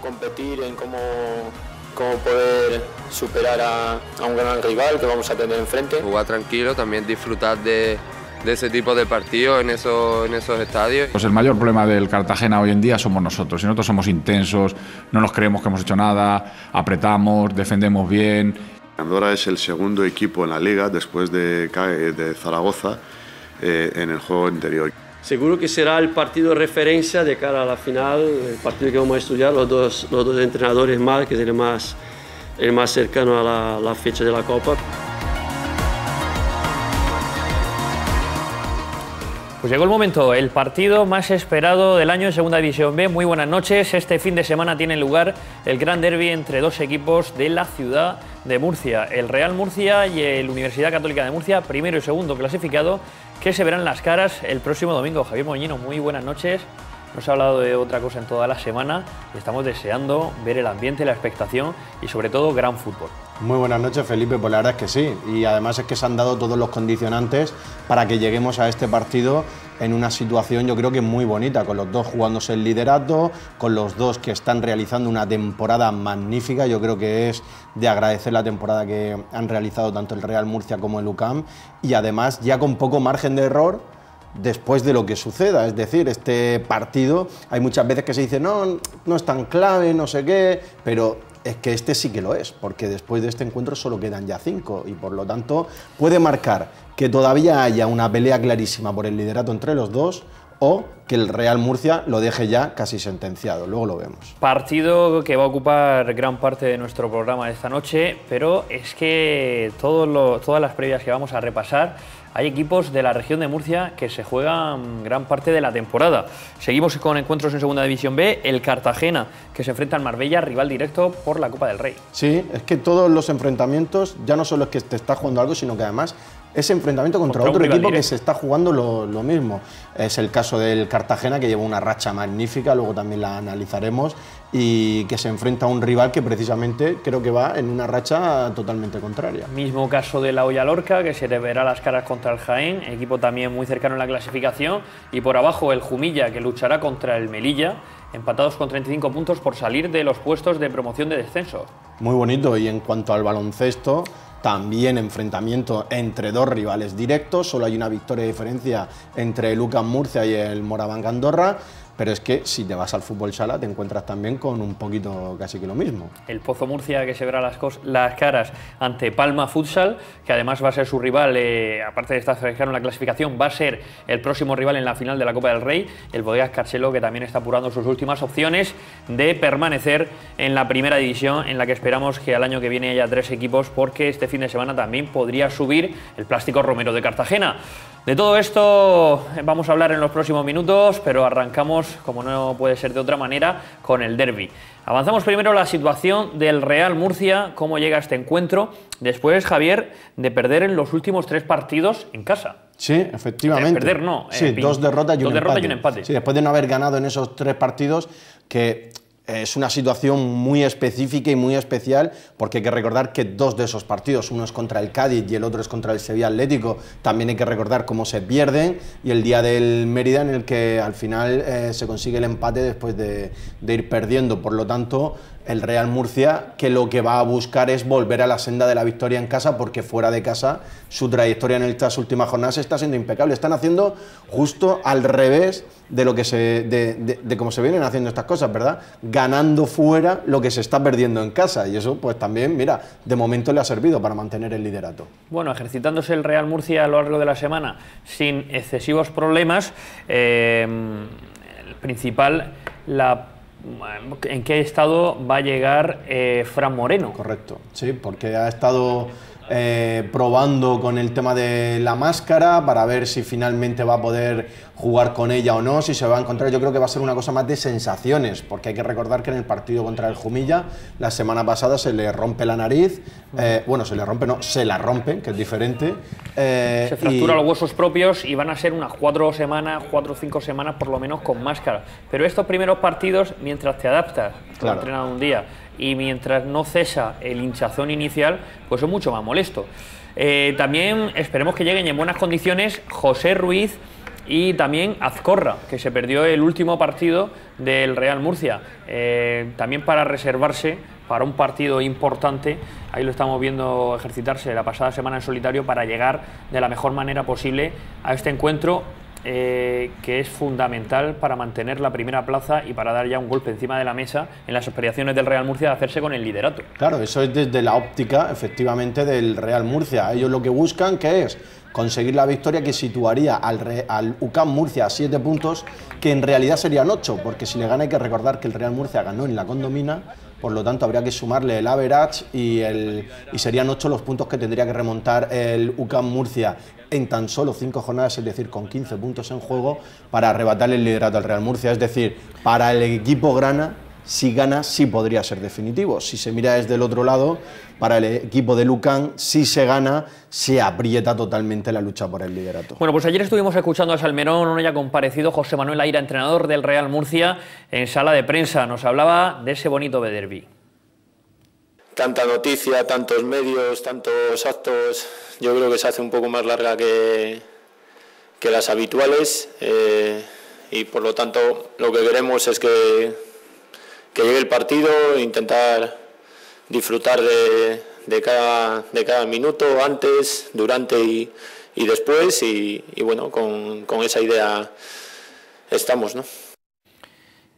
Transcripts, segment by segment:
competir, en cómo, cómo poder superar a, un gran rival que vamos a tener enfrente. Jugar tranquilo, también disfrutar de, ese tipo de partidos en esos, en esos estadios. Pues el mayor problema del Cartagena hoy en día somos nosotros. Si nosotros somos intensos, no nos creemos que hemos hecho nada, apretamos, defendemos bien. Andorra es el segundo equipo en la liga después de, de Zaragoza eh, en el juego interior. Seguro que será el partido de referencia de cara a la final, el partido que vamos a estudiar, los dos, los dos entrenadores más, que es el más, el más cercano a la, la fecha de la Copa. Pues llegó el momento, el partido más esperado del año en Segunda División B. Muy buenas noches. Este fin de semana tiene lugar el gran derby entre dos equipos de la ciudad de Murcia, el Real Murcia y el Universidad Católica de Murcia, primero y segundo clasificado, que se verán las caras el próximo domingo. Javier Moñino, muy buenas noches. Nos ha hablado de otra cosa en toda la semana y estamos deseando ver el ambiente, la expectación y sobre todo gran fútbol. Muy buenas noches Felipe, pues la verdad es que sí. Y además es que se han dado todos los condicionantes para que lleguemos a este partido en una situación yo creo que muy bonita, con los dos jugándose el liderato, con los dos que están realizando una temporada magnífica, yo creo que es de agradecer la temporada que han realizado tanto el Real Murcia como el UCAM, y además ya con poco margen de error, después de lo que suceda. Es decir, este partido, hay muchas veces que se dice, no, no es tan clave, no sé qué, pero es que este sí que lo es, porque después de este encuentro solo quedan ya cinco y por lo tanto puede marcar que todavía haya una pelea clarísima por el liderato entre los dos o que el Real Murcia lo deje ya casi sentenciado. Luego lo vemos. Partido que va a ocupar gran parte de nuestro programa esta noche, pero es que todas las previas que vamos a repasar hay equipos de la región de Murcia que se juegan gran parte de la temporada. Seguimos con encuentros en Segunda División B, el Cartagena, que se enfrenta al Marbella, rival directo por la Copa del Rey. Sí, es que todos los enfrentamientos ya no solo es que te estás jugando algo, sino que además ese enfrentamiento contra, otro equipo que se está jugando lo, mismo. Es el caso del Cartagena, que lleva una racha magnífica, luego también la analizaremos, y que se enfrenta a un rival que precisamente creo que va en una racha totalmente contraria. Mismo caso de la Olla Lorca, que se deberá verá las caras contra el Jaén, equipo también muy cercano en la clasificación, y por abajo el Jumilla, que luchará contra el Melilla, empatados con 35 puntos por salir de los puestos de promoción de descenso. Muy bonito, y en cuanto al baloncesto, también enfrentamiento entre dos rivales directos, solo hay una victoria de diferencia entre Lucas Murcia y el Moraván Andorra. Pero es que si te vas al fútbol sala te encuentras también con un poquito casi que lo mismo. El Pozo Murcia que se verá las, caras ante Palma Futsal, que además va a ser su rival, eh, aparte de estar cercano la clasificación, va a ser el próximo rival en la final de la Copa del Rey, el Bodegas Carcelo que también está apurando sus últimas opciones de permanecer en la primera división, en la que esperamos que al año que viene haya tres equipos, porque este fin de semana también podría subir el Plástico Romero de Cartagena. De todo esto eh, vamos a hablar en los próximos minutos, pero arrancamos como no puede ser de otra manera, con el derby. Avanzamos primero la situación del Real Murcia, cómo llega este encuentro, después, Javier, de perder en los últimos tres partidos en casa. Sí, efectivamente. Eh, perder, no. Eh, dos derrotas, y, dos un derrotas y un empate. Sí, después de no haber ganado en esos tres partidos, que eh, es una situación muy específica y muy especial porque hay que recordar que dos de esos partidos, uno es contra el Cádiz y el otro es contra el Sevilla Atlético, también hay que recordar cómo se pierden y el día del Mérida en el que al final eh, se consigue el empate después de, de ir perdiendo. Por lo tanto, el Real Murcia, que lo que va a buscar es volver a la senda de la victoria en casa, porque fuera de casa su trayectoria en estas últimas jornadas está siendo impecable. Están haciendo justo al revés de lo que se, de, cómo se vienen haciendo estas cosas, ¿verdad? Ganando fuera lo que se está perdiendo en casa. Y eso, pues también, mira, de momento le ha servido para mantener el liderato. Bueno, ejercitándose el Real Murcia a lo largo de la semana sin excesivos problemas, eh, el principal, la en qué estado va a llegar eh, Fran Moreno. Correcto, sí, porque ha estado eh, probando con el tema de la máscara para ver si finalmente va a poder jugar con ella o no, si se va a encontrar. Yo creo que va a ser una cosa más de sensaciones, porque hay que recordar que en el partido contra el Jumilla, la semana pasada se le rompe la nariz, eh, bueno, se le rompe, no, se la rompe, que es diferente. Eh, se fracturan los huesos propios y van a ser unas cuatro semanas, cuatro o cinco semanas por lo menos con máscara. Pero estos primeros partidos, mientras te adaptas entrenado un día, y mientras no cesa el hinchazón inicial, pues es mucho más molesto. Eh, también esperemos que lleguen en buenas condiciones José Ruiz y también Azcorra, que se perdió el último partido del Real Murcia, eh, también para reservarse para un partido importante. Ahí lo estamos viendo ejercitarse la pasada semana en solitario para llegar de la mejor manera posible a este encuentro eh, que es fundamental para mantener la primera plaza y para dar ya un golpe encima de la mesa en las aspiraciones del Real Murcia de hacerse con el liderato. Claro, eso es desde la óptica, efectivamente, del Real Murcia. Ellos lo que buscan que es conseguir la victoria que situaría al, UCAM Murcia a siete puntos, que en realidad serían ocho... porque si le gana hay que recordar que el Real Murcia ganó en la condomina por lo tanto habría que sumarle el average y, el, y serían 8 los puntos que tendría que remontar el UCAM Murcia en tan solo 5 jornadas, es decir, con 15 puntos en juego para arrebatar el liderato al Real Murcia, es decir, para el equipo grana si gana, sí podría ser definitivo. Si se mira desde el otro lado, para el equipo de Lucan, si se gana, se aprieta totalmente la lucha por el liderato. Bueno, pues ayer estuvimos escuchando a Salmerón, no haya comparecido José Manuel Aira, entrenador del Real Murcia, en sala de prensa. Nos hablaba de ese bonito Bederby. Tanta noticia, tantos medios, tantos actos, yo creo que se hace un poco más larga que, que las habituales eh, y por lo tanto lo que queremos es que que llegue el partido, intentar disfrutar de, de, cada, de cada minuto, antes, durante y, y después, y, y bueno, con, con esa idea estamos, ¿no?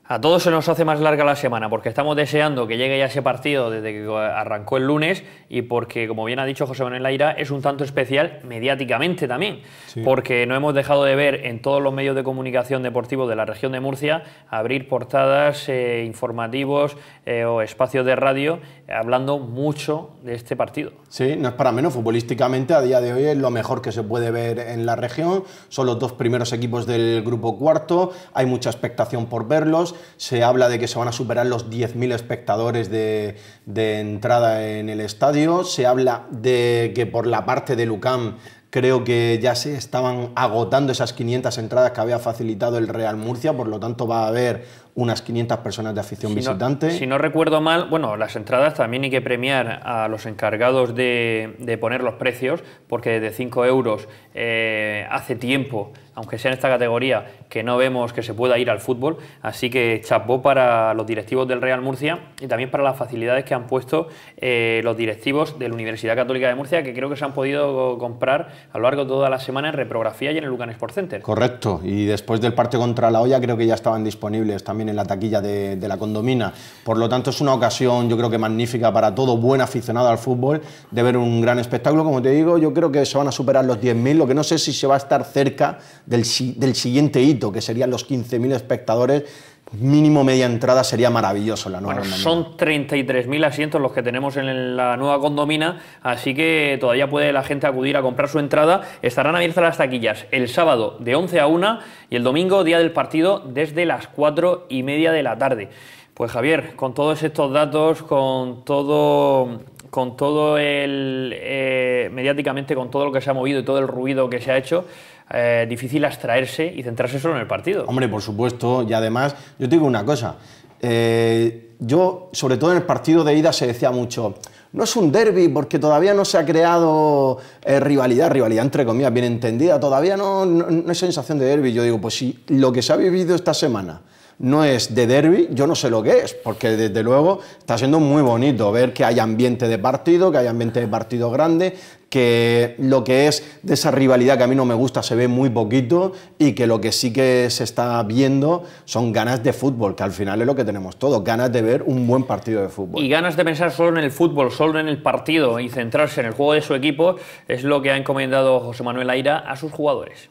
A todos se nos hace más larga la semana porque estamos deseando que llegue ya ese partido desde que arrancó el lunes y porque, como bien ha dicho José Manuel Laira, es un tanto especial mediáticamente también, porque no hemos dejado de ver en todos los medios de comunicación deportivos de la región de Murcia abrir portadas, eh, informativos eh, o espacios de radio hablando mucho de este partido. Sí, no es para menos. Futbolísticamente, a día de hoy es lo mejor que se puede ver en la región. Son los dos primeros equipos del grupo cuarto. Hay mucha expectación por verlos. Se habla de que se van a superar los 10.000 espectadores de, entrada en el estadio. Se habla de que por la parte de Lucam creo que ya se estaban agotando esas 500 entradas que había facilitado el Real Murcia, por lo tanto va a haber unas 500 personas de afición visitante. si no recuerdo mal, bueno, las entradas también hay que premiar a los encargados de, de poner los precios, porque de 5 euros eh, hace tiempo aunque sea en esta categoría, que no vemos que se pueda ir al fútbol. Así que chapó para los directivos del Real Murcia y también para las facilidades que han puesto eh, los directivos de la Universidad Católica de Murcia, que creo que se han podido comprar a lo largo de toda la semana en reprografía y en el Lucan Sport Center. Correcto, y después del parte contra la olla creo que ya estaban disponibles también en la taquilla de, la condomina. Por lo tanto, es una ocasión yo creo que magnífica para todo buen aficionado al fútbol de ver un gran espectáculo. Como te digo, yo creo que se van a superar los 10.000, lo que no sé si se va a estar cerca del, del siguiente hito, que serían los 15.000 espectadores mínimo media entrada sería maravilloso la nueva bueno, Son 33.000 asientos los que tenemos en la nueva condomina, así que todavía puede la gente acudir a comprar su entrada. Estarán abiertas las taquillas el sábado de 11 a 1 y el domingo, día del partido, desde las 4 y media de la tarde. Pues Javier, con todos estos datos, con todo con todo el eh, mediáticamente, con todo lo que se ha movido y todo el ruido que se ha hecho, eh, difícil abstraerse y centrarse solo en el partido. Hombre, por supuesto, y además, yo te digo una cosa. Eh, yo, sobre todo en el partido de ida, se decía mucho. No es un derby porque todavía no se ha creado eh, rivalidad, rivalidad entre comillas, bien entendida, todavía no, no, es sensación de derby. Yo digo, pues si lo que se ha vivido esta semana no es de derby, yo no sé lo que es, porque desde luego está siendo muy bonito ver que hay ambiente de partido, que hay ambiente de partido grande, que lo que es de esa rivalidad que a mí no me gusta se ve muy poquito y que lo que sí que se está viendo son ganas de fútbol, que al final es lo que tenemos todos, ganas de ver un buen partido de fútbol. Y ganas de pensar solo en el fútbol, solo en el partido y centrarse en el juego de su equipo es lo que ha encomendado José Manuel Aira a sus jugadores.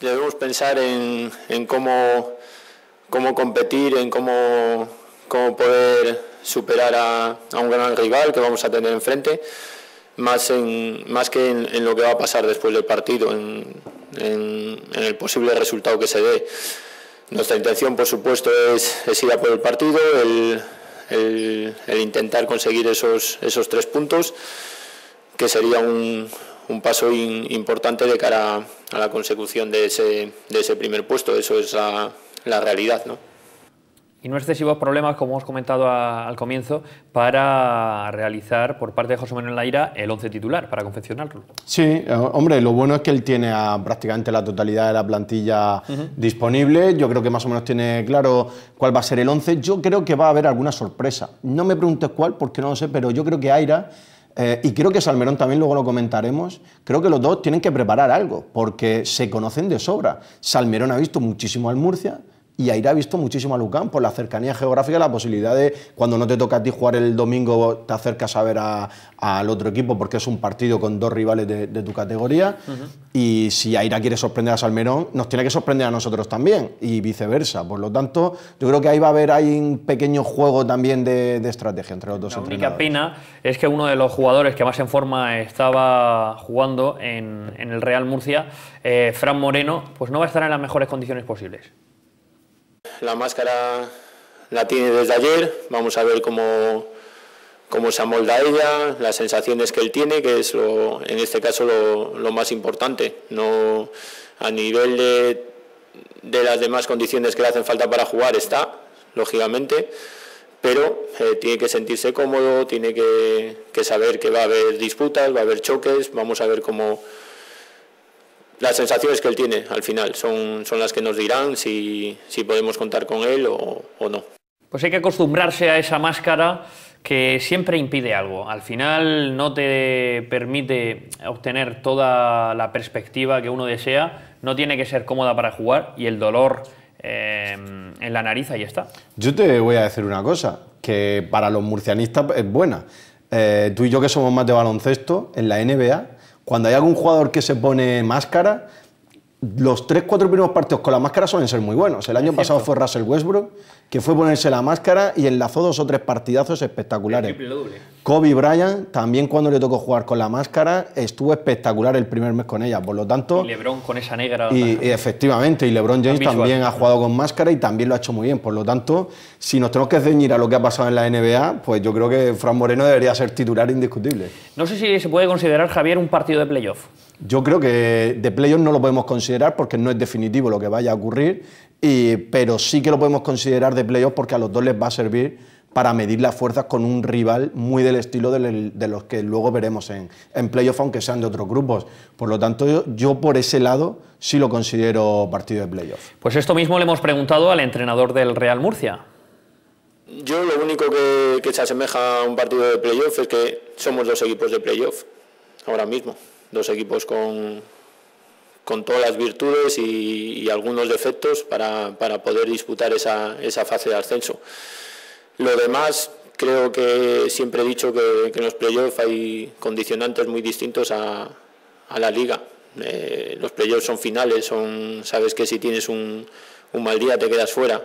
Debemos pensar en, cómo, cómo competir, en cómo, cómo poder superar a, a un gran rival que vamos a tener enfrente más, en, más que en, lo que va a pasar después del partido, en, el posible resultado que se dé. Nuestra intención, por supuesto, es, ir a por el partido, el, intentar conseguir esos, esos tres puntos, que sería un, un paso importante de cara a, la consecución de ese, de ese primer puesto. Eso es la realidad, ¿no? y no excesivos problemas, como hemos comentado al comienzo, para realizar por parte de José Manuel Laira el 11 titular, para confeccionarlo. Sí, eh, hombre, lo bueno es que él tiene prácticamente la totalidad de la plantilla disponible. Yo creo que más o menos tiene claro cuál va a ser el 11. Yo creo que va a haber alguna sorpresa. No me preguntes cuál, porque no lo sé, pero yo creo que Aira. Eh, y creo que Salmerón también, luego lo comentaremos, creo que los dos tienen que preparar algo, porque se conocen de sobra. Salmerón ha visto muchísimo al Murcia, y Aira ha visto muchísimo a Lucán por la cercanía geográfica, la posibilidad de cuando no te toca a ti jugar el domingo, te acercas a ver al otro equipo porque es un partido con dos rivales de, tu categoría. Y si Aira quiere sorprender a Salmerón, nos tiene que sorprender a nosotros también y viceversa. Por lo tanto, yo creo que ahí va a haber hay un pequeño juego también de, estrategia entre los dos. La única pena es que uno de los jugadores que más en forma estaba jugando en, el Real Murcia, eh, Fran Moreno, pues no va a estar en las mejores condiciones posibles la máscara la tiene desde ayer, vamos a ver cómo, cómo se amolda ella, las sensaciones que él tiene, que es lo, en este caso lo, más importante. No, a nivel de, las demás condiciones que le hacen falta para jugar está, lógicamente, pero eh, tiene que sentirse cómodo, tiene que saber que va a haber disputas, va a haber choques, vamos a ver cómo las sensaciones que él tiene al final son, son las que nos dirán si, podemos contar con él o, no. Pues hay que acostumbrarse a esa máscara que siempre impide algo. Al final no te permite obtener toda la perspectiva que uno desea, no tiene que ser cómoda para jugar y el dolor eh, en la nariz ahí está. Yo te voy a decir una cosa, que para los murcianistas es buena. Eh, tú y yo que somos más de baloncesto, en la NBA cuando hay algún jugador que se pone máscara, los tres, cuatro primeros partidos con la máscara suelen ser muy buenos. El año pasado fue Russell Westbrook, que fue ponerse la máscara y enlazó dos o tres partidazos espectaculares. Kobe Bryant, también cuando le tocó jugar con la máscara, estuvo espectacular el primer mes con ella. Por lo tanto. Y LeBron con esa negra. Y, efectivamente, y LeBron James también ha jugado con máscara y también lo ha hecho muy bien. Por lo tanto, si nos tenemos que ceñir a lo que ha pasado en la NBA, pues yo creo que Fran Moreno debería ser titular indiscutible. No sé si se puede considerar, Javier, un partido de playoff. Yo creo que de playoff no lo podemos considerar porque no es definitivo lo que vaya a ocurrir, pero sí que lo podemos considerar de playoff porque a los dos les va a servir para medir las fuerzas con un rival muy del estilo de los que luego veremos en, en playoff, aunque sean de otros grupos. Por lo tanto, yo, por ese lado sí lo considero partido de playoff. Pues esto mismo le hemos preguntado al entrenador del Real Murcia. Yo lo único que, que se asemeja a un partido de playoff es que somos dos equipos de playoff ahora mismo dos equipos con, con todas las virtudes y, algunos defectos para, poder disputar esa, esa, fase de ascenso. Lo demás, creo que siempre he dicho que, en los playoffs hay condicionantes muy distintos a, la liga. Eh, los playoffs son finales, son, sabes que si tienes un mal día te quedas fuera.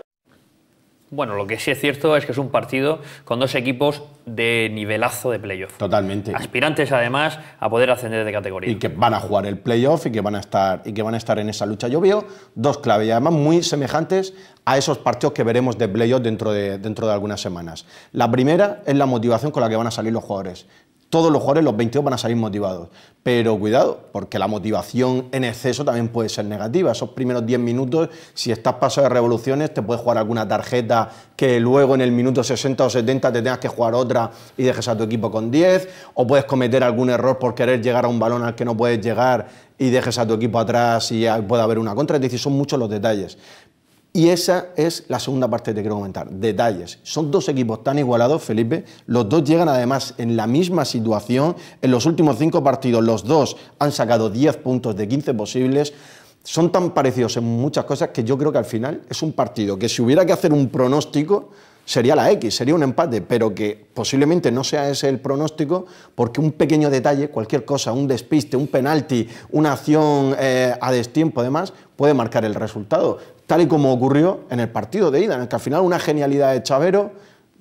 Bueno, lo que sí es cierto es que es un partido con dos equipos de nivelazo de playoff. Totalmente. Aspirantes además a poder ascender de categoría. Y que van a jugar el playoff y que van a estar y que van a estar en esa lucha. Yo veo dos claves y además muy semejantes a esos partidos que veremos de playoff dentro de, dentro de algunas semanas. La primera es la motivación con la que van a salir los jugadores todos los jugadores, los 22, van a salir motivados. Pero cuidado, porque la motivación en exceso también puede ser negativa. Esos primeros 10 minutos, si estás paso de revoluciones, te puedes jugar alguna tarjeta que luego en el minuto 60 o 70 te tengas que jugar otra y dejes a tu equipo con 10. O puedes cometer algún error por querer llegar a un balón al que no puedes llegar y dejes a tu equipo atrás y puede haber una contra. Es decir, son muchos los detalles. Y esa es la segunda parte que te quiero comentar. Detalles. Son dos equipos tan igualados, Felipe. Los dos llegan además en la misma situación. En los últimos cinco partidos los dos han sacado 10 puntos de 15 posibles. Son tan parecidos en muchas cosas que yo creo que al final es un partido que si hubiera que hacer un pronóstico, sería la X, sería un empate, pero que posiblemente no sea ese el pronóstico, porque un pequeño detalle, cualquier cosa, un despiste, un penalti, una acción eh, a destiempo, además, puede marcar el resultado, tal y como ocurrió en el partido de ida, en el que al final una genialidad de Chavero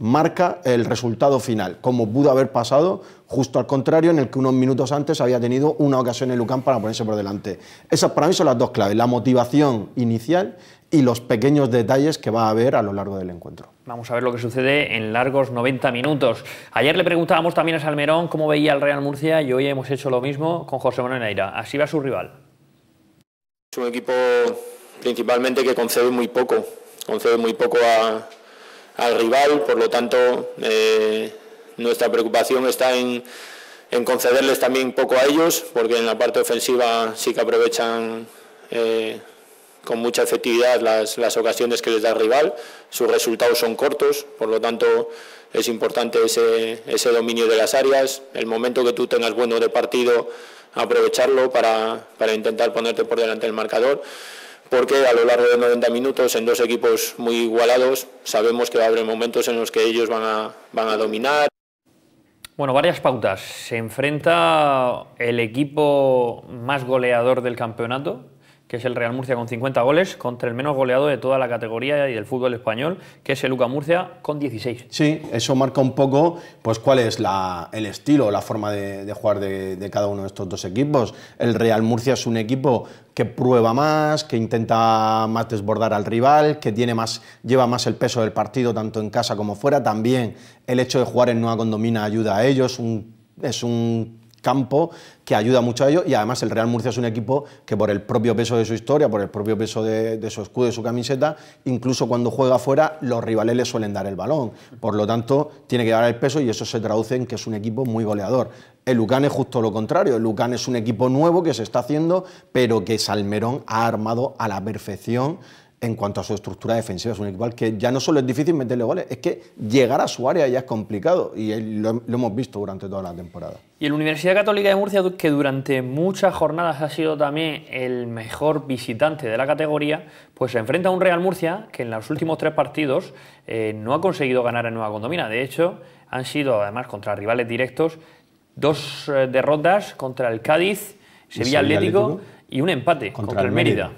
marca el resultado final, como pudo haber pasado justo al contrario, en el que unos minutos antes había tenido una ocasión en Lucán para ponerse por delante. Esas para mí son las dos claves, la motivación inicial y los pequeños detalles que va a haber a lo largo del encuentro. Vamos a ver lo que sucede en largos 90 minutos. Ayer le preguntábamos también a Salmerón cómo veía al Real Murcia y hoy hemos hecho lo mismo con José Manuel Neira. Así va su rival. Es un equipo principalmente que concede muy poco, concede muy poco a, al rival, por lo tanto eh, nuestra preocupación está en, concederles también poco a ellos, porque en la parte ofensiva sí que aprovechan eh, con mucha efectividad las, ocasiones que les da el rival, sus resultados son cortos, por lo tanto es importante ese, ese dominio de las áreas, el momento que tú tengas bueno de partido, aprovecharlo para, intentar ponerte por delante del marcador porque a lo largo de 90 minutos en dos equipos muy igualados sabemos que va a haber momentos en los que ellos van a, van a dominar. Bueno, varias pautas. Se enfrenta el equipo más goleador del campeonato, que es el Real Murcia con 50 goles, contra el menos goleado de toda la categoría y del fútbol español, que es el Luca Murcia con 16. Sí, eso marca un poco pues cuál es el estilo, la forma de, jugar de, cada uno de estos dos equipos. El Real Murcia es un equipo que prueba más, que intenta más desbordar al rival, que tiene más, lleva más el peso del partido tanto en casa como fuera. También el hecho de jugar en Nueva Condomina ayuda a ellos. es un campo que ayuda mucho a ello y además el Real Murcia es un equipo que por el propio peso de su historia, por el propio peso de, su escudo, de su camiseta, incluso cuando juega afuera los rivales le suelen dar el balón. Por lo tanto, tiene que dar el peso y eso se traduce en que es un equipo muy goleador. El Lucan es justo lo contrario, el Lucan es un equipo nuevo que se está haciendo, pero que Salmerón ha armado a la perfección en cuanto a su estructura defensiva, es un equipo que ya no solo es difícil meterle goles, es que llegar a su área ya es complicado y lo, hemos visto durante toda la temporada. Y el Universidad Católica de Murcia, que durante muchas jornadas ha sido también el mejor visitante de la categoría, pues se enfrenta a un Real Murcia que en los últimos tres partidos eh, no ha conseguido ganar en Nueva Condomina. De hecho, han sido además contra rivales directos dos eh, derrotas contra el Cádiz, Sevilla, Atlético, y un empate contra, el Mérida.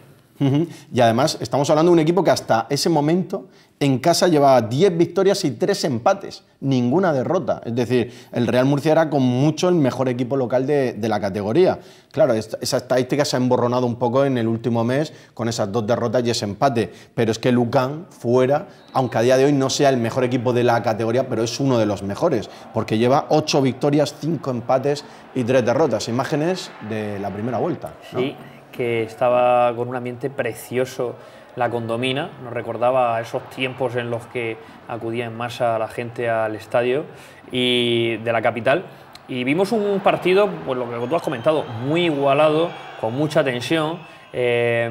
Y además estamos hablando de un equipo que hasta ese momento en casa llevaba 10 victorias y 3 empates, ninguna derrota. Es decir, el Real Murcia era con mucho el mejor equipo local de, la categoría. Claro, esa estadística se ha emborronado un poco en el último mes con esas dos derrotas y ese empate, pero es que Lucan fuera, aunque a día de hoy no sea el mejor equipo de la categoría, pero es uno de los mejores, porque lleva 8 victorias, 5 empates y 3 derrotas. Imágenes de la primera vuelta. Sí que estaba con un ambiente precioso la condomina, nos recordaba esos tiempos en los que acudía en masa la gente al estadio y de la capital. Y vimos un partido, pues lo que tú has comentado, muy igualado, con mucha tensión, eh,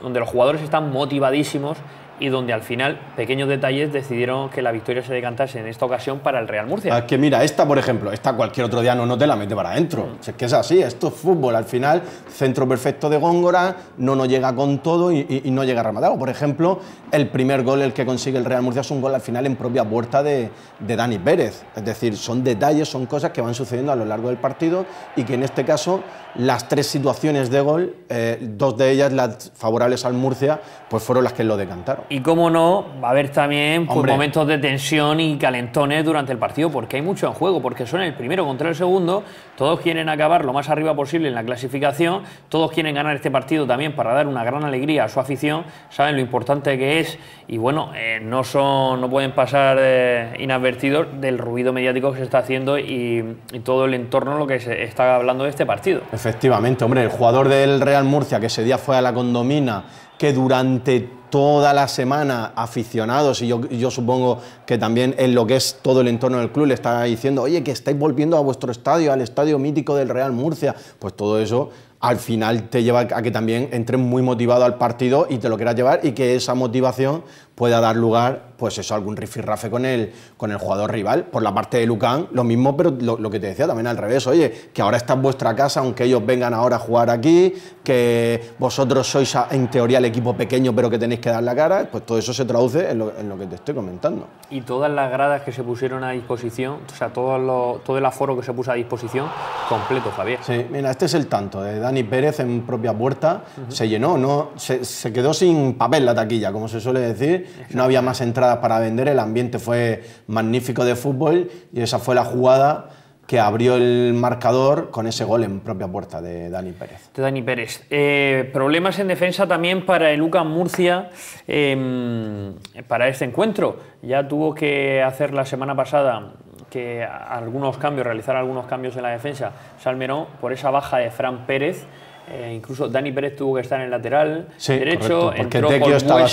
donde los jugadores están motivadísimos y donde al final pequeños detalles decidieron que la victoria se decantase en esta ocasión para el Real Murcia. Es ah, que mira, esta por ejemplo, esta cualquier otro día no, no te la mete para adentro. Mm. es que es así, esto es fútbol. Al final, centro perfecto de Góngora, no nos llega con todo y, no llega rematado. Por ejemplo, el primer gol el que consigue el Real Murcia es un gol al final en propia puerta de, de Dani Pérez. Es decir, son detalles, son cosas que van sucediendo a lo largo del partido y que en este caso las tres situaciones de gol, eh, dos de ellas las favorables al Murcia, pues fueron las que lo decantaron. Y cómo no, va a haber también pues, momentos de tensión y calentones durante el partido, porque hay mucho en juego, porque son el primero contra el segundo, todos quieren acabar lo más arriba posible en la clasificación, todos quieren ganar este partido también para dar una gran alegría a su afición, saben lo importante que es y bueno, eh, no, son, no pueden pasar eh, inadvertidos del ruido mediático que se está haciendo y, todo el entorno lo que se está hablando de este partido. Efectivamente, hombre, el jugador del Real Murcia que ese día fue a la condomina, que durante toda la semana aficionados, y yo, supongo que también en lo que es todo el entorno del club le está diciendo, oye, que estáis volviendo a vuestro estadio, al estadio mítico del Real Murcia, pues todo eso al final te lleva a que también entres muy motivado al partido y te lo quieras llevar y que esa motivación pueda dar lugar, pues eso, algún rifirrafe con el, con el jugador rival. Por la parte de Lucán, lo mismo, pero lo, que te decía también al revés, oye, que ahora está en vuestra casa, aunque ellos vengan ahora a jugar aquí, que vosotros sois en teoría el equipo pequeño, pero que tenéis que dar la cara, pues todo eso se traduce en lo, que te estoy comentando. Y todas las gradas que se pusieron a disposición, o sea, todo, todo el aforo que se puso a disposición, completo, Javier. Sí, mira, este es el tanto de Dani Pérez en propia puerta, se llenó, no se, se quedó sin papel la taquilla, como se suele decir, no había más entradas para vender, el ambiente fue magnífico de fútbol y esa fue la jugada que abrió el marcador con ese gol en propia puerta de Dani Pérez. De Dani Pérez. Eh, problemas en defensa también para el Lucas Murcia em, para este encuentro. Ya tuvo que hacer la semana pasada que algunos cambios, realizar algunos cambios en la defensa Salmerón por esa baja de Fran Pérez. Eh, incluso Dani Pérez tuvo que estar en el lateral derecho. Tequio estaba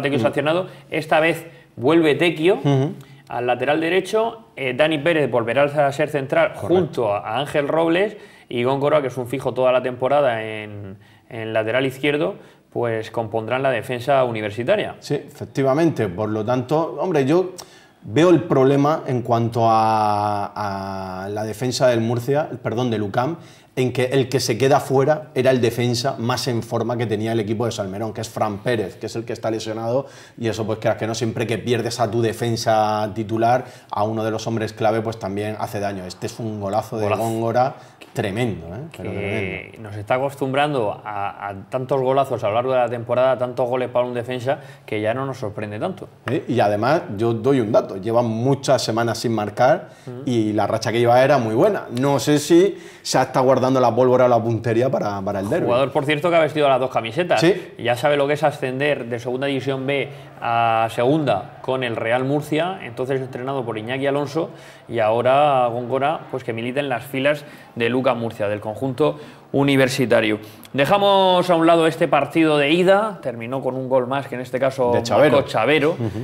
Tequio mm. sancionado. Esta vez vuelve Tequio. Al lateral derecho, eh, Dani Pérez volverá a ser central junto a Ángel Robles y Góngora, que es un fijo toda la temporada en, lateral izquierdo, pues compondrán la defensa universitaria. Sí, efectivamente. Por lo tanto, hombre, yo veo el problema en cuanto a, la defensa del Murcia, perdón, de Lucam, en que el que se queda fuera era el defensa más en forma que tenía el equipo de Salmerón, que es Fran Pérez, que es el que está lesionado, y eso pues que no, siempre que pierdes a tu defensa titular, a uno de los hombres clave, pues también hace daño. Este es un golazo de Góngora ¿eh? tremendo, Nos está acostumbrando a, tantos golazos a lo largo de la temporada, tantos goles para un defensa, que ya no nos sorprende tanto. ¿Eh? Y además, yo doy un dato, lleva muchas semanas sin marcar y la racha que lleva era muy buena. No sé si se ha guardando dando la pólvora o la puntería para, para el derby. Jugador, por cierto, que ha vestido las dos camisetas. Ya sabe lo que es ascender de Segunda División B a Segunda con el Real Murcia, entonces entrenado por Iñaki Alonso y ahora Góngora, pues que milita en las filas de Luca Murcia, del conjunto universitario. Dejamos a un lado este partido de ida, terminó con un gol más, que en este caso Chavero,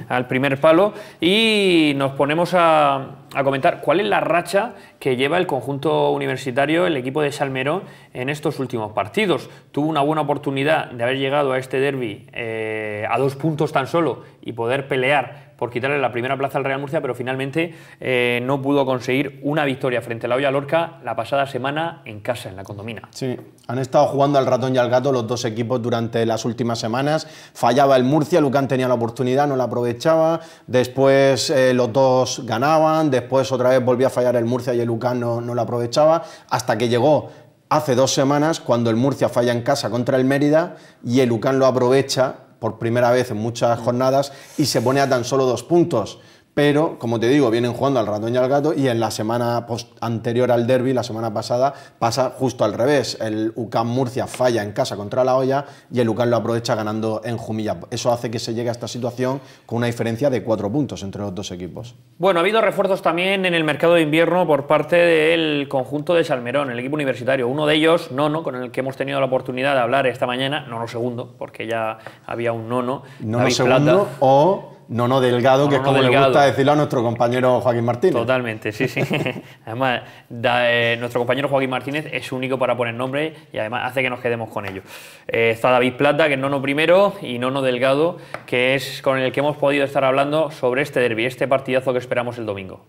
al primer palo, y nos ponemos a, a comentar cuál es la racha que lleva el conjunto universitario, el equipo de Salmerón, en estos últimos partidos. Tuvo una buena oportunidad de haber llegado a este derby eh, a dos puntos tan solo y poder pelear por quitarle la primera plaza al Real Murcia, pero finalmente eh, no pudo conseguir una victoria frente a la Olla Lorca la pasada semana en casa, en la condomina. Sí, han estado jugando al ratón y al gato los dos equipos durante las últimas semanas. Fallaba el Murcia, Lucán tenía la oportunidad, no la aprovechaba. Después eh, los dos ganaban, después otra vez volvía a fallar el Murcia y el Lucán no, no la aprovechaba, hasta que llegó hace dos semanas cuando el Murcia falla en casa contra el Mérida y el Lucán lo aprovecha por primera vez en muchas jornadas y se pone a tan solo dos puntos pero como te digo, vienen jugando al ratón y al gato y en la semana anterior al derby, la semana pasada, pasa justo al revés. El UCAM Murcia falla en casa contra la olla y el UCAM lo aprovecha ganando en Jumilla. Eso hace que se llegue a esta situación con una diferencia de cuatro puntos entre los dos equipos. Bueno, ha habido refuerzos también en el mercado de invierno por parte del conjunto de Salmerón, el equipo universitario. Uno de ellos, Nono, con el que hemos tenido la oportunidad de hablar esta mañana, Nono segundo, porque ya había un Nono. Nono segundo o Nono Delgado, que es como le gusta decirlo a nuestro compañero Joaquín Martínez. Totalmente, sí, sí. además, eh, nuestro compañero Joaquín Martínez es único para poner nombre y además hace que nos quedemos con ellos. Eh, está David Plata, que es Nono primero, y Nono Delgado, que es con el que hemos podido estar hablando sobre este derby, este partidazo que esperamos el domingo.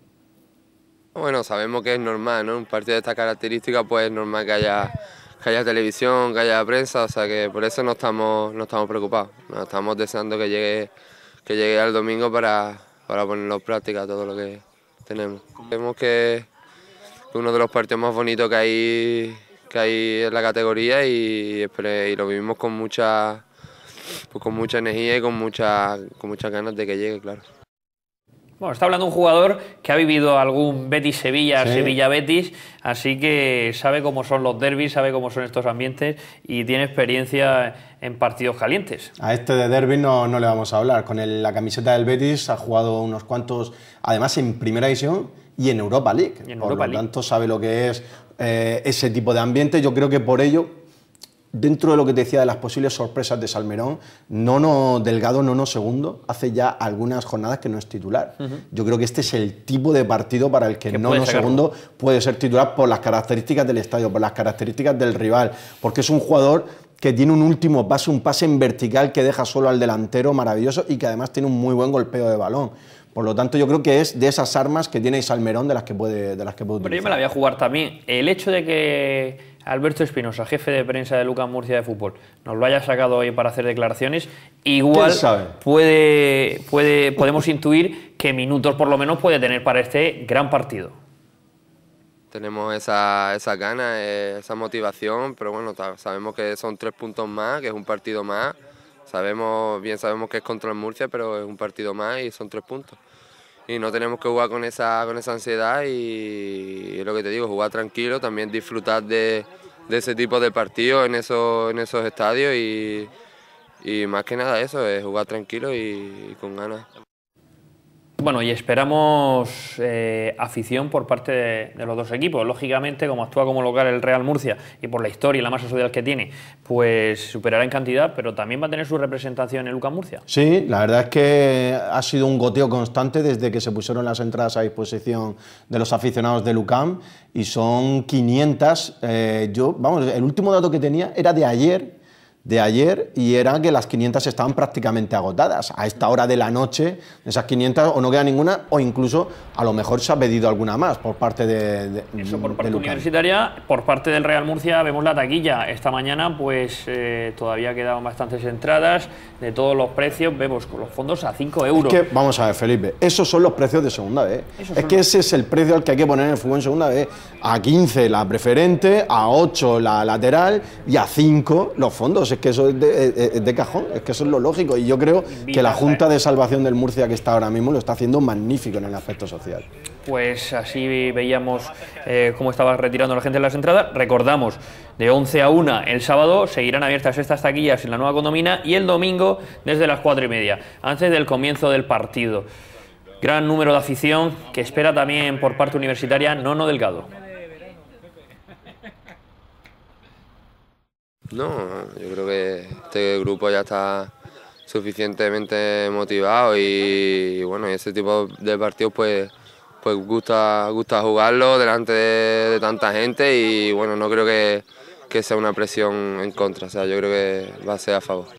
Bueno, sabemos que es normal, ¿no? Un partido de esta característica, pues es normal que haya que haya televisión, que haya prensa, o sea que por eso no estamos, no estamos preocupados. estamos deseando que llegue que llegue al domingo para, para ponerlo en práctica todo lo que tenemos. Vemos que uno de los partidos más bonitos que hay, que hay en la categoría y, lo vivimos con mucha, pues, con mucha energía y con, con muchas ganas de que llegue, claro. Bueno, está hablando un jugador que ha vivido algún Betis-Sevilla, Sevilla-Betis, así que sabe cómo son los derbis, sabe cómo son estos ambientes y tiene experiencia en partidos calientes. A este de derby no, no le vamos a hablar. Con la camiseta del Betis ha jugado unos cuantos, además en primera división y en Europa League. por lo tanto, sabe lo que es eh, ese tipo de ambiente. Yo creo que por ello dentro de lo que te decía de las posibles sorpresas de Salmerón, Nono Delgado, Nono Segundo, hace ya algunas jornadas que no es titular. Yo creo que este es el tipo de partido para el que, no Nono Segundo puede ser titular por las características del estadio, por las características del rival, porque es un jugador que tiene un último pase, un pase en vertical que deja solo al delantero maravilloso y que además tiene un muy buen golpeo de balón. Por lo tanto, yo creo que es de esas armas que tiene Salmerón de las que puede, de las que puede Pero yo me la voy a jugar también. El hecho de que Alberto Espinosa, jefe de prensa de Lucas Murcia de Fútbol, nos lo haya sacado hoy para hacer declaraciones, igual puede, puede, podemos intuir que minutos por lo menos puede tener para este gran partido. Tenemos esa, esa ganas, eh, esa motivación, pero bueno, sabemos que son tres puntos más, que es un partido más. Sabemos, bien sabemos que es contra el Murcia, pero es un partido más y son tres puntos y no tenemos que jugar con esa, con esa ansiedad y, es lo que te digo, jugar tranquilo, también disfrutar de, ese tipo de partidos en esos, en esos estadios y, más que nada eso, es jugar tranquilo y con ganas. Bueno, y esperamos eh, afición por parte de, los dos equipos. Lógicamente, como actúa como local el Real Murcia y por la historia y la masa social que tiene, pues superará en cantidad, pero también va a tener su representación en Lucam Murcia. Sí, la verdad es que ha sido un goteo constante desde que se pusieron las entradas a disposición de los aficionados de Lucam y son 500. Eh, yo, vamos, el último dato que tenía era de ayer, de ayer y era que las 500 estaban prácticamente agotadas. A esta hora de la noche, de esas 500 o no queda ninguna o incluso a lo mejor se ha pedido alguna más por parte de... por parte universitaria, por parte del Real Murcia vemos la taquilla. Esta mañana pues eh, todavía quedaban bastantes entradas de todos los precios, vemos los fondos a 5 euros. que, vamos a ver Felipe, esos son los precios de segunda vez. es que ese es el precio al que hay que poner el fútbol en segunda vez. A 15 la preferente, a 8 la lateral y a 5 los fondos que eso eh, eh, es de, cajón, es que eso es lo lógico. Y yo creo que la Junta de Salvación del Murcia que está ahora mismo lo está haciendo magnífico en el aspecto social. Pues así veíamos eh, cómo estaba retirando la gente de las entradas. Recordamos, de 11 a 1 el sábado seguirán abiertas estas taquillas en la nueva condomina y el domingo desde las 4 y media, antes del comienzo del partido. Gran número de afición que espera también por parte universitaria Nono Delgado. No, yo creo que este grupo ya está suficientemente motivado y, bueno, ese tipo de partidos pues, pues gusta, gusta jugarlo delante de, tanta gente y bueno, no creo que, que sea una presión en contra, o sea, yo creo que va a ser a favor.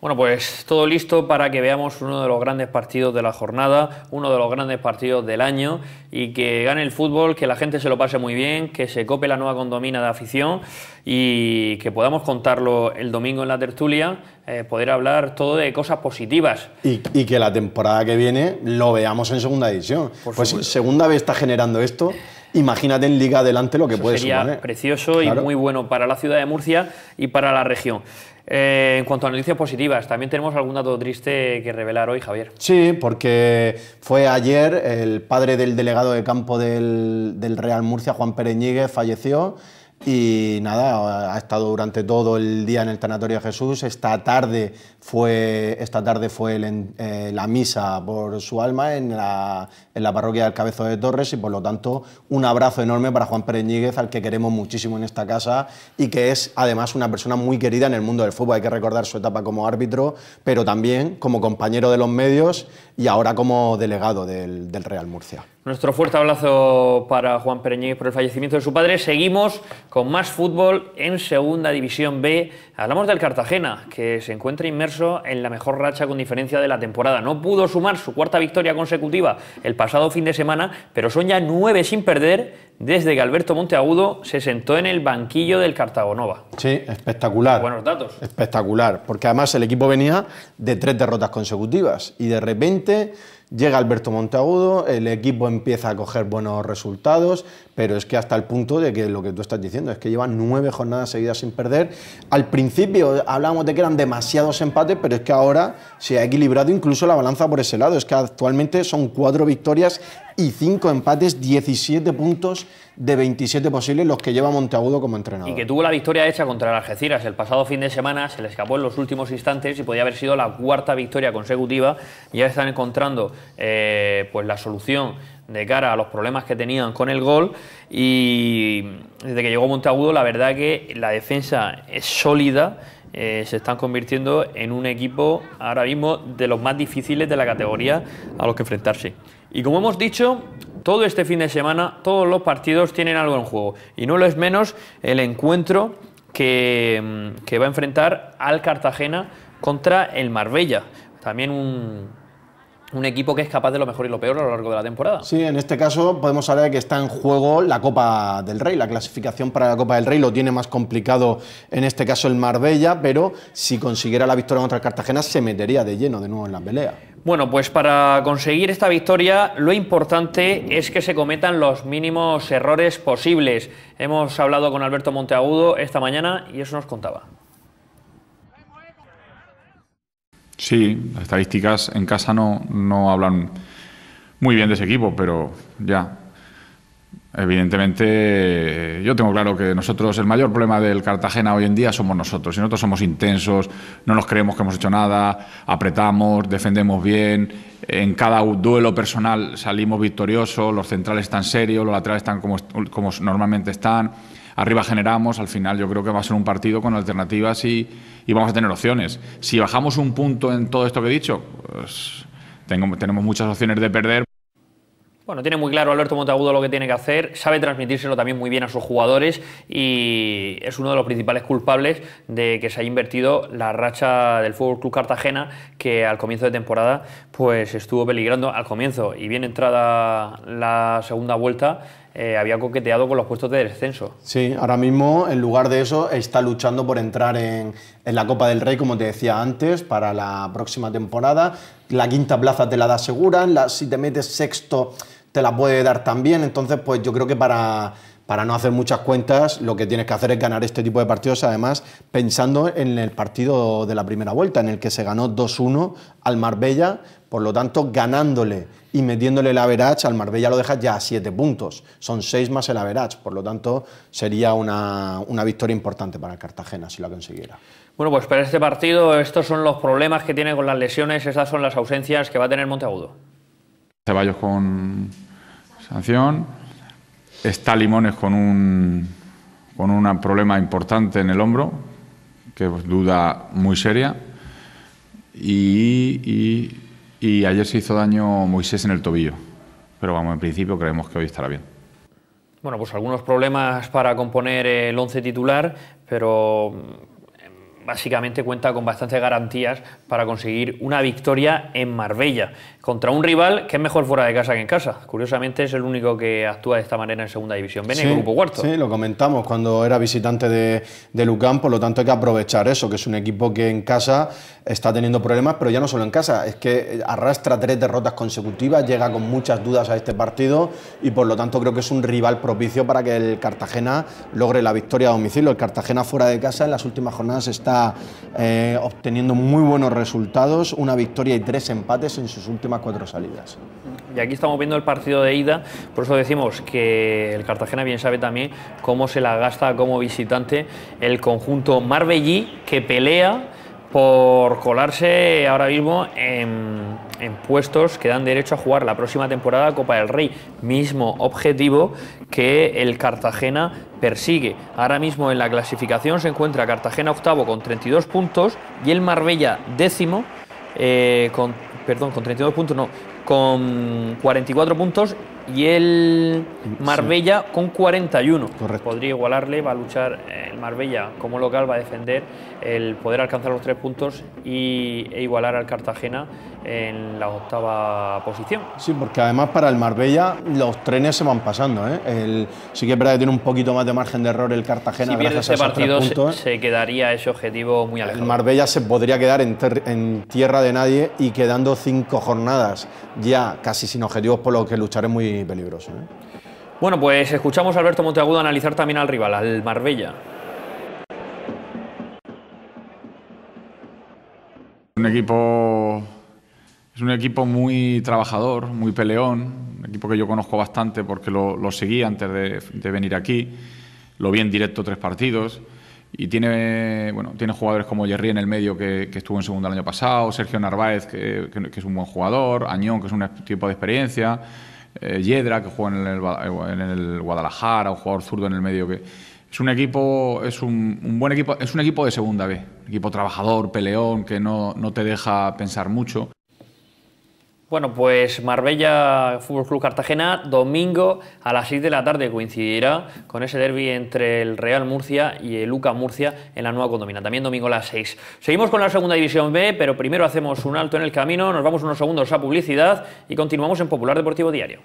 Bueno, pues todo listo para que veamos uno de los grandes partidos de la jornada, uno de los grandes partidos del año y que gane el fútbol, que la gente se lo pase muy bien, que se cope la nueva condomina de afición y que podamos contarlo el domingo en la tertulia, eh, poder hablar todo de cosas positivas. Y, que la temporada que viene lo veamos en segunda edición, pues segunda vez está generando esto. Imagínate en Liga adelante lo que puede sería Precioso y muy bueno para la ciudad de Murcia y para la región. Eh, en cuanto a noticias positivas, también tenemos algún dato triste que revelar hoy, Javier. Sí, porque fue ayer el padre del delegado de campo del, Real Murcia, Juan Pereñigue, falleció. Y nada, ha estado durante todo el día en el Tanatorio Jesús. Esta tarde fue, esta tarde fue eh, la misa por su alma en la, parroquia del Cabezo de Torres y por lo tanto un abrazo enorme para Juan Pérez al que queremos muchísimo en esta casa y que es además una persona muy querida en el mundo del fútbol. Hay que recordar su etapa como árbitro, pero también como compañero de los medios y ahora como delegado del Real Murcia. Nuestro fuerte abrazo para Juan Pereñez por el fallecimiento de su padre. Seguimos con más fútbol en Segunda División B. Hablamos del Cartagena, que se encuentra inmerso en la mejor racha con diferencia de la temporada. No pudo sumar su cuarta victoria consecutiva el pasado fin de semana, pero son ya nueve sin perder desde que Alberto Monteagudo se sentó en el banquillo del Cartagonova. Sí, espectacular. Buenos datos. Espectacular, porque además el equipo venía de tres derrotas consecutivas y de repente Llega Alberto Monteagudo, el equipo empieza a coger buenos resultados, pero es que hasta el punto de que lo que tú estás diciendo es que llevan nueve jornadas seguidas sin perder. Al principio hablábamos de que eran demasiados empates, pero es que ahora se ha equilibrado incluso la balanza por ese lado. Es que actualmente son cuatro victorias y 5 empates, 17 puntos de 27 posibles los que lleva Monteagudo como entrenador. Y que tuvo la victoria hecha contra el Algeciras el pasado fin de semana, se le escapó en los últimos instantes y podía haber sido la cuarta victoria consecutiva. Ya están encontrando eh, pues la solución de cara a los problemas que tenían con el gol y desde que llegó Monteagudo la verdad que la defensa es sólida. Eh, se están convirtiendo en un equipo ahora mismo de los más difíciles de la categoría a los que enfrentarse. Y como hemos dicho, todo este fin de semana todos los partidos tienen algo en juego y no lo es menos el encuentro que, mm, va a enfrentar al Cartagena contra el Marbella. También un, un equipo que es capaz de lo mejor y lo peor a lo largo de la temporada. Sí, en este caso podemos hablar de que está en juego la Copa del Rey. La clasificación para la Copa del Rey lo tiene más complicado en este caso el Marbella, pero si consiguiera la victoria contra el Cartagena se metería de lleno de nuevo en la pelea. Bueno, pues para conseguir esta victoria lo importante es que se cometan los mínimos errores posibles. Hemos hablado con Alberto Monteagudo esta mañana y eso nos contaba. Sí, las estadísticas en casa no, no hablan muy bien de ese equipo, pero ya. Evidentemente, eh, yo tengo claro que nosotros, el mayor problema del Cartagena hoy en día somos nosotros. Si nosotros somos intensos, no nos creemos que hemos hecho nada, apretamos, defendemos bien, en cada duelo personal salimos victoriosos, los centrales están serios, los laterales están como normalmente están arriba generamos, al final yo creo que va a ser un partido con alternativas y, vamos a tener opciones. Si bajamos un punto en todo esto que he dicho, pues tengo, tenemos muchas opciones de perder. Bueno, tiene muy claro Alberto Montagudo lo que tiene que hacer, sabe transmitírselo también muy bien a sus jugadores y es uno de los principales culpables de que se haya invertido la racha del FC Cartagena que al comienzo de temporada pues estuvo peligrando al comienzo y bien entrada la segunda vuelta eh, había coqueteado con los puestos de descenso. Sí, ahora mismo en lugar de eso está luchando por entrar en, la Copa del Rey, como te decía antes, para la próxima temporada. La quinta plaza te la da segura, si te metes sexto la puede dar también. Entonces, pues yo creo que para, no hacer muchas cuentas, lo que tienes que hacer es ganar este tipo de partidos, además pensando en el partido de la primera vuelta, en el que se ganó 2-1 al Marbella, por lo tanto, ganándole y metiéndole el average al Marbella lo deja ya a 7 puntos. Son 6 más el average. Por lo tanto, sería una, victoria importante para Cartagena si la consiguiera. Bueno, pues para este partido, estos son los problemas que tiene con las lesiones, esas son las ausencias que va a tener Monteagudo. Ceballos con, sanción. Está Limones con un, con un problema importante en el hombro, que es duda muy seria. Y, y ayer se hizo daño Moisés en el tobillo. Pero vamos, en principio creemos que hoy estará bien. Bueno, pues algunos problemas para componer el once titular, pero mm, básicamente cuenta con bastantes garantías para conseguir una victoria en Marbella contra un rival que es mejor fuera de casa que en casa. Curiosamente es el único que actúa de esta manera en segunda división. Viene en el grupo cuarto. Sí, lo comentamos cuando era visitante de, de, Lucán, por lo tanto hay que aprovechar eso, que es un equipo que en casa está teniendo problemas, pero ya no solo en casa, es que arrastra tres derrotas consecutivas, llega con muchas dudas a este partido y por lo tanto creo que es un rival propicio para que el Cartagena logre la victoria a domicilio. El Cartagena fuera de casa en las últimas jornadas está eh, obteniendo muy buenos resultados, una victoria y tres empates en sus últimas cuatro salidas. Y aquí estamos viendo el partido de ida, por eso decimos que el Cartagena bien sabe también cómo se la gasta como visitante el conjunto marbellí que pelea por colarse ahora mismo en, puestos que dan derecho a jugar la próxima temporada Copa del Rey, mismo objetivo que el Cartagena persigue. Ahora mismo en la clasificación se encuentra Cartagena octavo con 32 puntos y el Marbella décimo eh, con perdón, con 32 puntos, no, con 44 puntos y el Marbella con 41. Correcto. Podría igualarle, va a luchar el Marbella como local, va a defender el poder alcanzar los tres puntos y, e igualar al Cartagena en la octava posición. Sí, porque además para el Marbella los trenes se van pasando. ¿eh? El, sí que es verdad que tiene un poquito más de margen de error el Cartagena. Si pierde ese partido se, quedaría ese objetivo muy alejado. El Marbella se podría quedar en, tierra de nadie y quedando cinco jornadas ya casi sin objetivos por lo que luchar es muy peligroso. ¿eh? Bueno, pues escuchamos a Alberto Monteagudo analizar también al rival, al Marbella. Un equipo es un equipo muy trabajador, muy peleón, un equipo que yo conozco bastante porque lo, seguí antes de, venir aquí, lo vi en directo tres partidos y tiene, bueno, tiene jugadores como Jerry en el medio que, estuvo en segunda el año pasado, Sergio Narváez que, es un buen jugador, Añón que es un tipo de experiencia, eh, Yedra que juega en el, Guadalajara, un jugador zurdo en el medio que es un equipo, es un, buen equipo, es un equipo de segunda B, equipo trabajador, peleón, que no, no te deja pensar mucho. Bueno, pues Marbella Fútbol Club Cartagena, domingo a las 6 de la tarde coincidirá con ese derby entre el Real Murcia y el Luca Murcia en la nueva condomina, también domingo a las 6. Seguimos con la segunda división B, pero primero hacemos un alto en el camino, nos vamos unos segundos a publicidad y continuamos en Popular Deportivo Diario.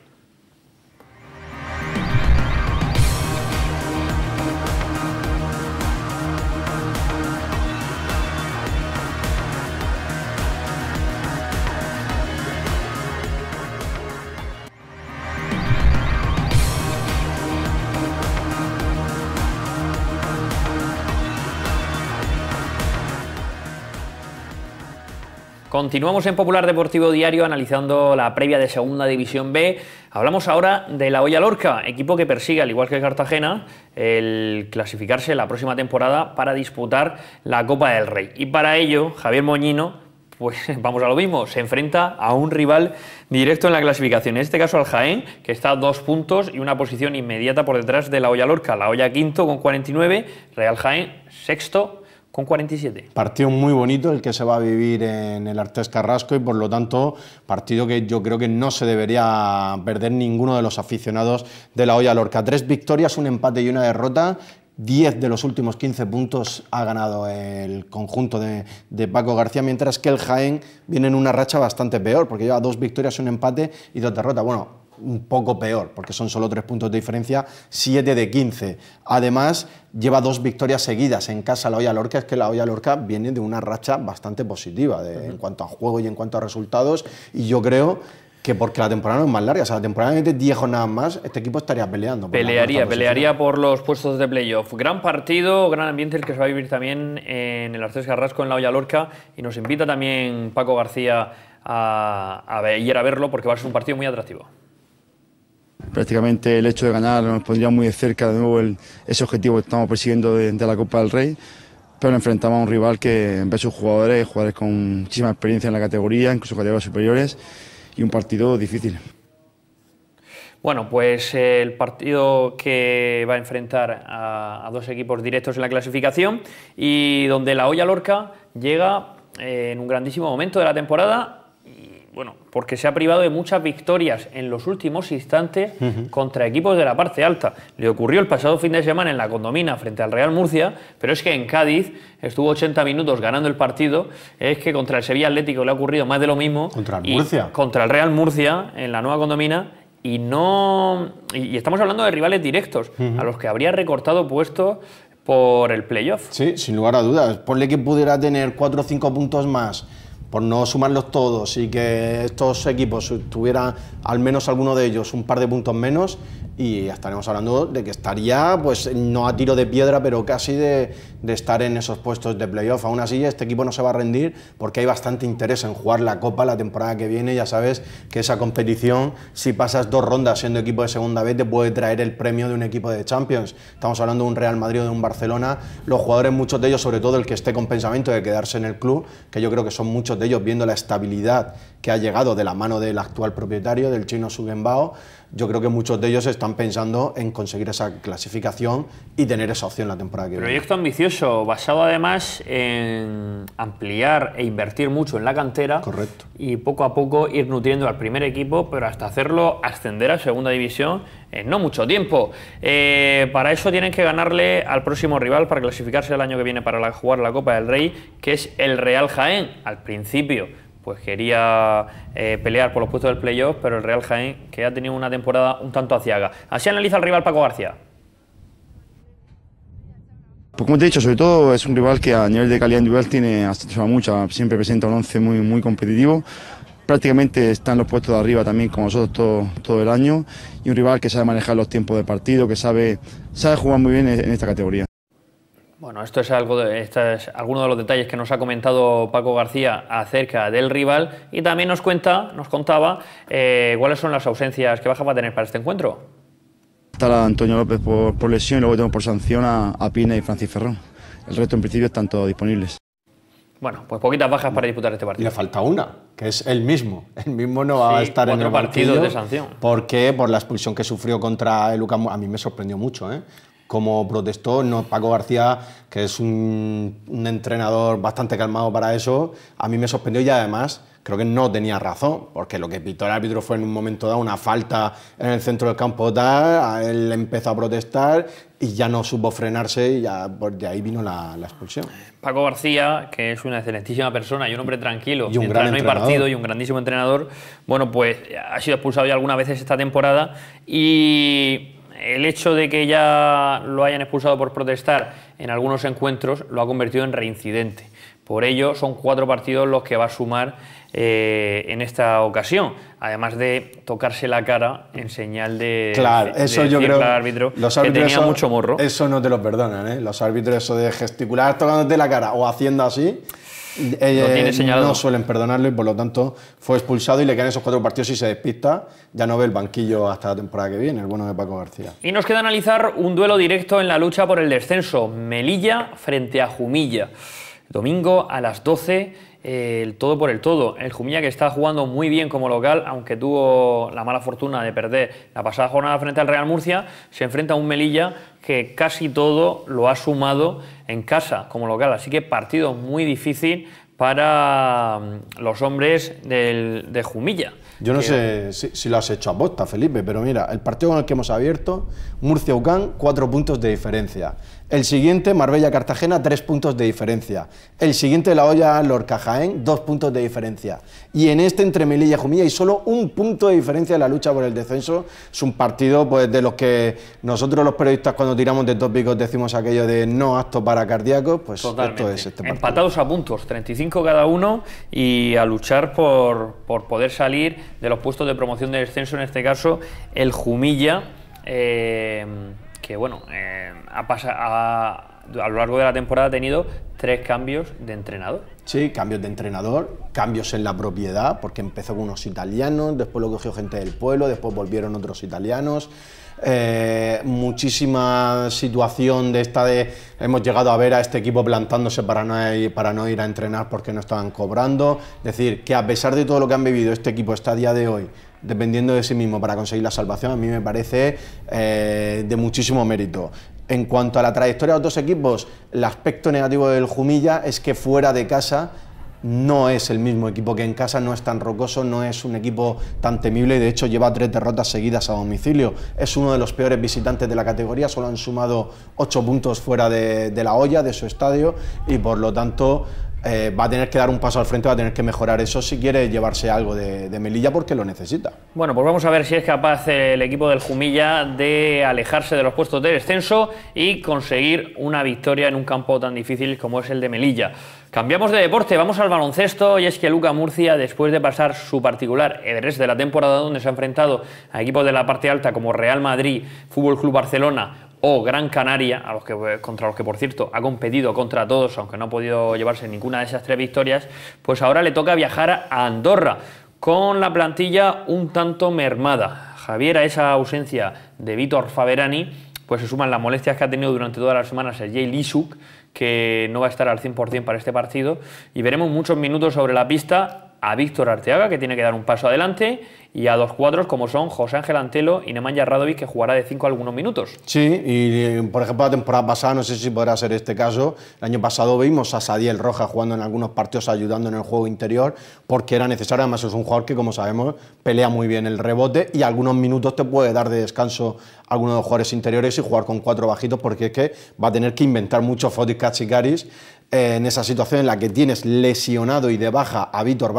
Continuamos en Popular Deportivo Diario analizando la previa de Segunda División B. Hablamos ahora de la Olla Lorca, equipo que persigue, al igual que Cartagena, el clasificarse la próxima temporada para disputar la Copa del Rey. Y para ello, Javier Moñino pues vamos a lo mismo, se enfrenta a un rival directo en la clasificación, en este caso al Jaén, que está a dos puntos y una posición inmediata por detrás de la Hoya Lorca, la Olla quinto con 49, Real Jaén sexto con 47. Partido muy bonito el que se va a vivir en el Artes Carrasco y por lo tanto partido que yo creo que no se debería perder ninguno de los aficionados de la olla Lorca. Tres victorias, un empate y una derrota. ...diez de los últimos 15 puntos ha ganado el conjunto de, de, Paco García, mientras que el Jaén viene en una racha bastante peor, porque lleva dos victorias, un empate y dos derrotas. Bueno, un poco peor, porque son solo tres puntos de diferencia, 7 de 15. Además, lleva dos victorias seguidas en casa la Olla Lorca, es que la Olla Lorca viene de una racha bastante positiva en cuanto a juego y en cuanto a resultados, y yo creo que porque la temporada no es más larga, o sea, la temporada de 10 nada más, este equipo estaría peleando. pelearía, pelearía por los puestos de playoff. Gran partido, gran ambiente el que se va a vivir también en el Arces Carrasco, en la Olla Lorca, y nos invita también Paco García a, ir a verlo porque va a ser un partido muy atractivo prácticamente el hecho de ganar nos pondría muy de cerca de nuevo ese objetivo que estamos persiguiendo de, la Copa del Rey pero enfrentamos a un rival que en vez de sus jugadores, jugadores con muchísima experiencia en la categoría, incluso categorías superiores, y un partido difícil. Bueno, pues eh, el partido que va a enfrentar a, dos equipos directos en la clasificación y donde la olla Lorca llega eh, en un grandísimo momento de la temporada bueno, porque se ha privado de muchas victorias en los últimos instantes contra equipos de la parte alta. Le ocurrió el pasado fin de semana en la condomina frente al Real Murcia, pero es que en Cádiz estuvo 80 minutos ganando el partido. Es que contra el Sevilla Atlético le ha ocurrido más de lo mismo. Contra el Murcia. Contra el Real Murcia en la nueva condomina. Y no. Y estamos hablando de rivales directos, a los que habría recortado puestos por el playoff. Sí, sin lugar a dudas. Ponle que pudiera tener 4 o 5 puntos más por no sumarlos todos y que estos equipos tuvieran al menos alguno de ellos un par de puntos menos y estaremos hablando de que estaría, pues no a tiro de piedra, pero casi de, de estar en esos puestos de playoff. Aún así, este equipo no se va a rendir porque hay bastante interés en jugar la Copa la temporada que viene. Ya sabes que esa competición, si pasas dos rondas siendo equipo de segunda vez, te puede traer el premio de un equipo de Champions. Estamos hablando de un Real Madrid o de un Barcelona. Los jugadores, muchos de ellos, sobre todo el que esté con pensamiento de quedarse en el club, que yo creo que son muchos de ellos, viendo la estabilidad que ha llegado de la mano del actual propietario, del chino Sugenbao, yo creo que muchos de ellos están pensando en conseguir esa clasificación y tener esa opción la temporada que viene. Proyecto ambicioso, basado además en ampliar e invertir mucho en la cantera. Correcto. Y poco a poco ir nutriendo al primer equipo, pero hasta hacerlo ascender a segunda división en no mucho tiempo. Eh, para eso tienen que ganarle al próximo rival para clasificarse el año que viene para jugar la Copa del Rey, que es el Real Jaén. Al principio, pues quería eh, pelear por los puestos del playoff, pero el Real Jaén, que ha tenido una temporada un tanto aciaga. Así analiza el rival Paco García. Pues, como te he dicho, sobre todo es un rival que a nivel de calidad individual tiene hasta mucha, siempre presenta un once muy, muy competitivo prácticamente están los puestos de arriba también con nosotros todo, todo el año y un rival que sabe manejar los tiempos de partido, que sabe, sabe jugar muy bien en esta categoría. Bueno, esto es algo de, es alguno de los detalles que nos ha comentado Paco García acerca del rival y también nos cuenta, nos contaba eh, cuáles son las ausencias que Baja va a tener para este encuentro. Estará Antonio López por, por lesión y luego tenemos por sanción a, a Pina y Francis Ferrón. El resto en principio están todos disponibles. Bueno, pues poquitas bajas para disputar este partido. Le falta una, que es el mismo. El mismo no va a estar en el partido de sanción. ¿Por qué? por la expulsión que sufrió contra el Lucas, a mí me sorprendió mucho, ¿eh? como protestó, no, Paco García, que es un, entrenador bastante calmado para eso, a mí me sorprendió y además creo que no tenía razón, porque lo que pitó el árbitro fue en un momento dado una falta en el centro del campo tal, él empezó a protestar y ya no supo frenarse y ya pues, de ahí vino la, expulsión. Paco García, que es una excelentísima persona y un hombre tranquilo, y un gran partido y un grandísimo entrenador, bueno, pues ha sido expulsado ya algunas veces esta temporada y el hecho de que ya lo hayan expulsado por protestar en algunos encuentros lo ha convertido en reincidente. Por ello, son cuatro partidos los que va a sumar eh, en esta ocasión, además de tocarse la cara en señal de. Claro, eso yo creo. Árbitro, los árbitros que tenía mucho morro. Eso no te lo perdonan, ¿eh? Los árbitros, eso de gesticular tocándote la cara o haciendo así. Eh, no suelen perdonarlo y por lo tanto fue expulsado y le quedan esos cuatro partidos. y se despista, ya no ve el banquillo hasta la temporada que viene, el bueno de Paco García. Y nos queda analizar un duelo directo en la lucha por el descenso: Melilla frente a Jumilla. Domingo a las 12 el todo por el todo. El Jumilla que está jugando muy bien como local, aunque tuvo la mala fortuna de perder la pasada jornada frente al Real Murcia, se enfrenta a un Melilla que casi todo lo ha sumado en casa como local. Así que partido muy difícil para mm, los hombres del, de Jumilla. Yo no sé si, si, lo has hecho a bosta, Felipe, pero mira, el partido con el que hemos abierto, Murcia-Ucán, cuatro puntos de diferencia. El siguiente, Marbella-Cartagena, tres puntos de diferencia. El siguiente, La Hoya-Lorca-Jaén, dos puntos de diferencia. Y en este, entre Melilla y Jumilla, hay solo un punto de diferencia en la lucha por el descenso. Es un partido pues, de los que nosotros los periodistas cuando tiramos de tópicos decimos aquello de no acto para cardíacos, pues es este Empatados a puntos, 35 cada uno y a luchar por, poder salir de los puestos de promoción de descenso, en este caso el Jumilla. Eh, que bueno, eh, ha pasado, a lo largo de la temporada ha tenido tres cambios de entrenador. Sí, cambios de entrenador, cambios en la propiedad, porque empezó con unos italianos, después lo cogió gente del pueblo, después volvieron otros italianos. Eh, muchísima situación de esta de hemos llegado a ver a este equipo plantándose para no, ir, para no ir a entrenar porque no estaban cobrando. Es decir, que a pesar de todo lo que han vivido, este equipo está a día de hoy dependiendo de sí mismo para conseguir la salvación, a mí me parece eh, de muchísimo mérito. En cuanto a la trayectoria de los dos equipos, el aspecto negativo del Jumilla es que fuera de casa no es el mismo equipo que en casa, no es tan rocoso, no es un equipo tan temible y de hecho lleva tres derrotas seguidas a domicilio. Es uno de los peores visitantes de la categoría, solo han sumado ocho puntos fuera de la olla, de su estadio y por lo tanto eh, va a tener que dar un paso al frente, va a tener que mejorar eso si quiere llevarse algo de, Melilla porque lo necesita. Bueno, pues vamos a ver si es capaz el equipo del Jumilla de alejarse de los puestos de descenso y conseguir una victoria en un campo tan difícil como es el de Melilla. Cambiamos de deporte, vamos al baloncesto y es que Luca Murcia, después de pasar su particular Everest de la temporada donde se ha enfrentado a equipos de la parte alta como Real Madrid, Fútbol Club Barcelona o Gran Canaria, a los que, contra los que por cierto ha competido contra todos, aunque no ha podido llevarse ninguna de esas tres victorias, pues ahora le toca viajar a Andorra con la plantilla un tanto mermada. Javier, a esa ausencia de Vitor Faverani, pues se suman las molestias que ha tenido durante toda la semana Sergei Lisuk, que no va a estar al 100% para este partido y veremos muchos minutos sobre la pista a Víctor Arteaga, que tiene que dar un paso adelante, y a dos cuadros como son José Ángel Antelo y Nemanja Radovic, que jugará de 5 algunos minutos. Sí, y eh, por ejemplo la temporada pasada, no sé si podrá ser este caso, el año pasado vimos a Sadiel Rojas jugando en algunos partidos, ayudando en el juego interior, porque era necesario, además es un jugador que como sabemos pelea muy bien el rebote y algunos minutos te puede dar de descanso a algunos de los jugadores interiores y jugar con cuatro bajitos, porque es que va a tener que inventar muchos fotos. Katsikaris eh, en esa situación en la que tienes lesionado y de baja a Víctor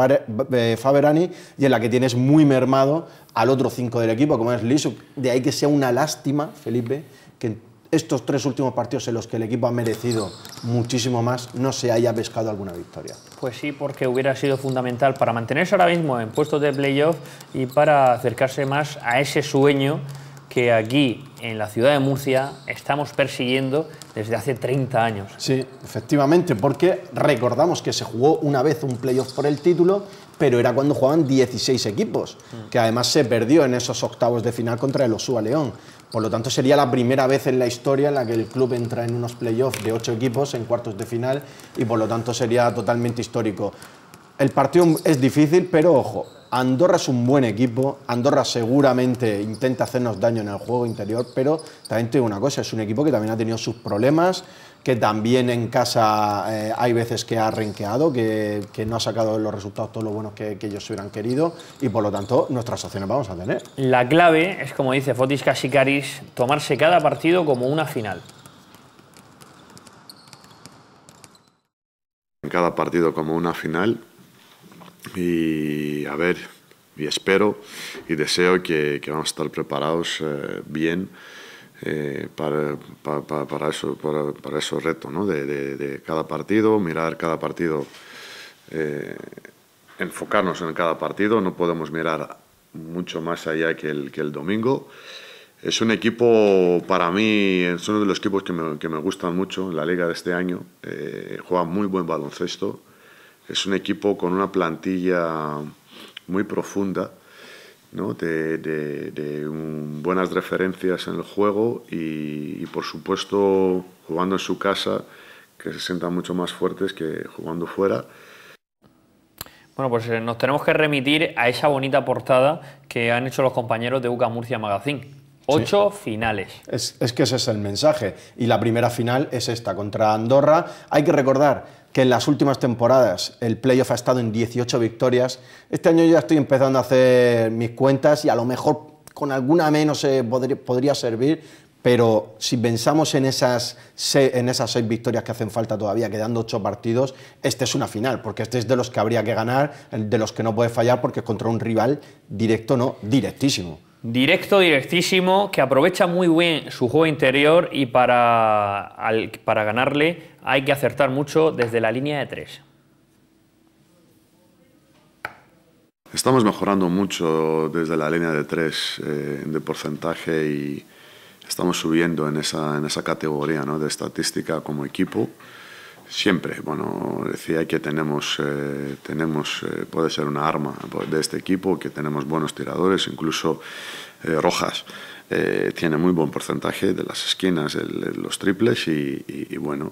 eh, Faberani y en la que tienes muy mermado al otro cinco del equipo, como es Lisu, De ahí que sea una lástima, Felipe, que estos tres últimos partidos en los que el equipo ha merecido muchísimo más, no se haya pescado alguna victoria. Pues sí, porque hubiera sido fundamental para mantenerse ahora mismo en puestos de playoff y para acercarse más a ese sueño que aquí en la ciudad de Murcia estamos persiguiendo desde hace 30 años. Sí, efectivamente, porque recordamos que se jugó una vez un playoff por el título, pero era cuando jugaban 16 equipos, mm. que además se perdió en esos octavos de final contra el Osúa León. Por lo tanto, sería la primera vez en la historia en la que el club entra en unos playoffs de 8 equipos en cuartos de final y por lo tanto sería totalmente histórico. El partido es difícil, pero ojo, Andorra es un buen equipo, Andorra seguramente intenta hacernos daño en el juego interior, pero también tengo una cosa, es un equipo que también ha tenido sus problemas, que también en casa eh, hay veces que ha renqueado, que, no ha sacado los resultados todos los buenos que, ellos hubieran querido y por lo tanto nuestras opciones vamos a tener. La clave es, como dice Fotis Casicaris, tomarse cada partido como una final. En Cada partido como una final y a ver, y espero y deseo que, vamos a estar preparados eh, bien eh, para, para, eso, para, esos retos ¿no? de, cada partido, mirar cada partido, eh, enfocarnos en cada partido, no podemos mirar mucho más allá que el, que el domingo. Es un equipo, para mí, es uno de los equipos que me, que me gustan mucho en la liga de este año. juega muy buen baloncesto es un equipo con una plantilla muy profunda, de, buenas referencias en el juego y, por supuesto jugando en su casa, que se sientan mucho más fuertes que jugando fuera. Bueno, pues eh, nos tenemos que remitir a esa bonita portada que han hecho los compañeros de UCA Murcia Magazine. Ocho finales. es que ese es el mensaje. Y la primera final es esta, contra Andorra. Hay que recordar, que en las últimas temporadas el playoff ha estado en 18 victorias. Este año ya estoy empezando a hacer mis cuentas y a lo mejor con alguna menos eh, podría servir, pero si pensamos en esas, seis, victorias que hacen falta todavía, quedando ocho partidos, este es una final, porque este es de los que habría que ganar, de los que no puede fallar, porque contra un rival directo, no, directísimo. Directo, directísimo, que aprovecha muy bien su juego interior y para, ganarle hay que acertar mucho desde la línea de tres. Estamos mejorando mucho desde la línea de tres eh, de porcentaje y estamos subiendo en esa, en esa categoría de estadística como equipo siempre. Bueno, decía que tenemos, eh, tenemos eh, puede ser una arma de este equipo, que tenemos buenos tiradores, incluso eh, Rojas tiene muy buen porcentaje de las esquinas, los triples y, bueno,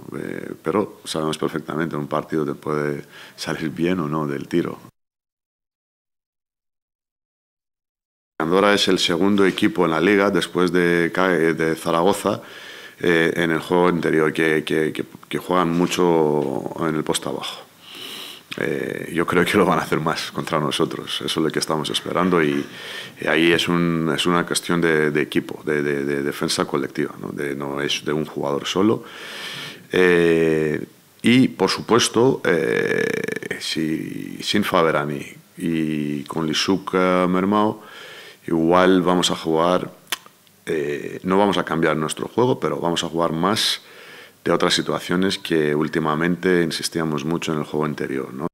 pero sabemos perfectamente un partido te puede salir bien o no del tiro. Andorra es el segundo equipo en la liga después de Zaragoza eh, en el juego interior, que, que, juegan mucho en el post abajo. Eh, yo creo que lo van a hacer más contra nosotros, eso es lo que estamos esperando y, ahí es, un, es, una cuestión de, equipo, de, defensa colectiva, ¿no? no es de un jugador solo. Eh, y por supuesto, si, sin Faberani y con Lisuk mermao, igual vamos a jugar eh, no vamos a cambiar nuestro juego, pero vamos a jugar más de otras situaciones que últimamente insistíamos mucho en el juego interior. ¿no?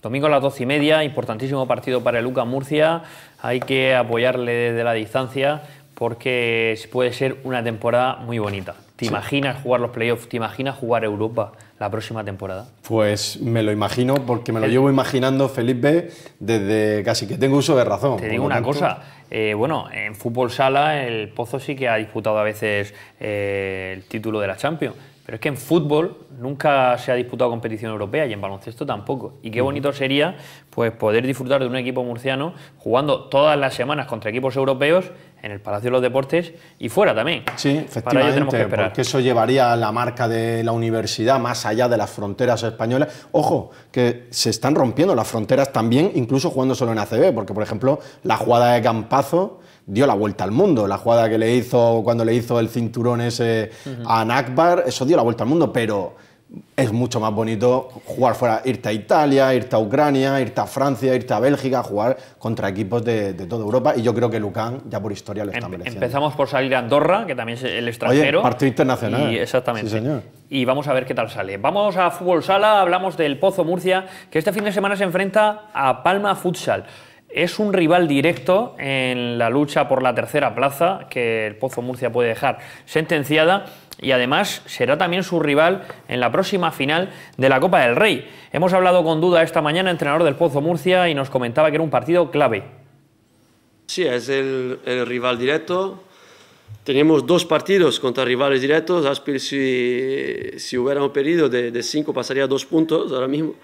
Domingo a las doce y media, importantísimo partido para el Luca Murcia. Hay que apoyarle desde la distancia porque puede ser una temporada muy bonita. ¿Te imaginas jugar los playoffs? ¿Te imaginas jugar Europa? la próxima temporada? Pues me lo imagino, porque me lo llevo imaginando, Felipe, desde casi que tengo uso de razón. Te digo una cosa, eh, bueno, en fútbol sala el Pozo sí que ha disputado a veces eh, el título de la Champions pero es que en fútbol nunca se ha disputado competición europea y en baloncesto tampoco. Y qué bonito sería pues, poder disfrutar de un equipo murciano jugando todas las semanas contra equipos europeos en el Palacio de los Deportes y fuera también. Sí, efectivamente, que porque eso llevaría la marca de la universidad más allá de las fronteras españolas. Ojo, que se están rompiendo las fronteras también, incluso jugando solo en ACB, porque por ejemplo la jugada de Campazo dio la vuelta al mundo. La jugada que le hizo cuando le hizo el cinturón ese a Nakbar, eso dio la vuelta al mundo, pero es mucho más bonito jugar fuera, irte a Italia, irte a Ucrania, irte a Francia, irte a Bélgica, jugar contra equipos de, de toda Europa. Y yo creo que Lucán ya por historia lo está em- mereciendo. Empezamos por salir a Andorra, que también es el extranjero. Oye, partido internacional. Y, exactamente. señor. Y vamos a ver qué tal sale. Vamos a Fútbol Sala, hablamos del Pozo Murcia, que este fin de semana se enfrenta a Palma Futsal es un rival directo en la lucha por la tercera plaza que el Pozo Murcia puede dejar sentenciada y además será también su rival en la próxima final de la Copa del Rey. Hemos hablado con Duda esta mañana, entrenador del Pozo Murcia, y nos comentaba que era un partido clave. Sí, es el, rival directo. Tenemos dos partidos contra rivales directos. Aspir, si, si hubiéramos perdido de, de cinco, pasaría dos puntos ahora mismo.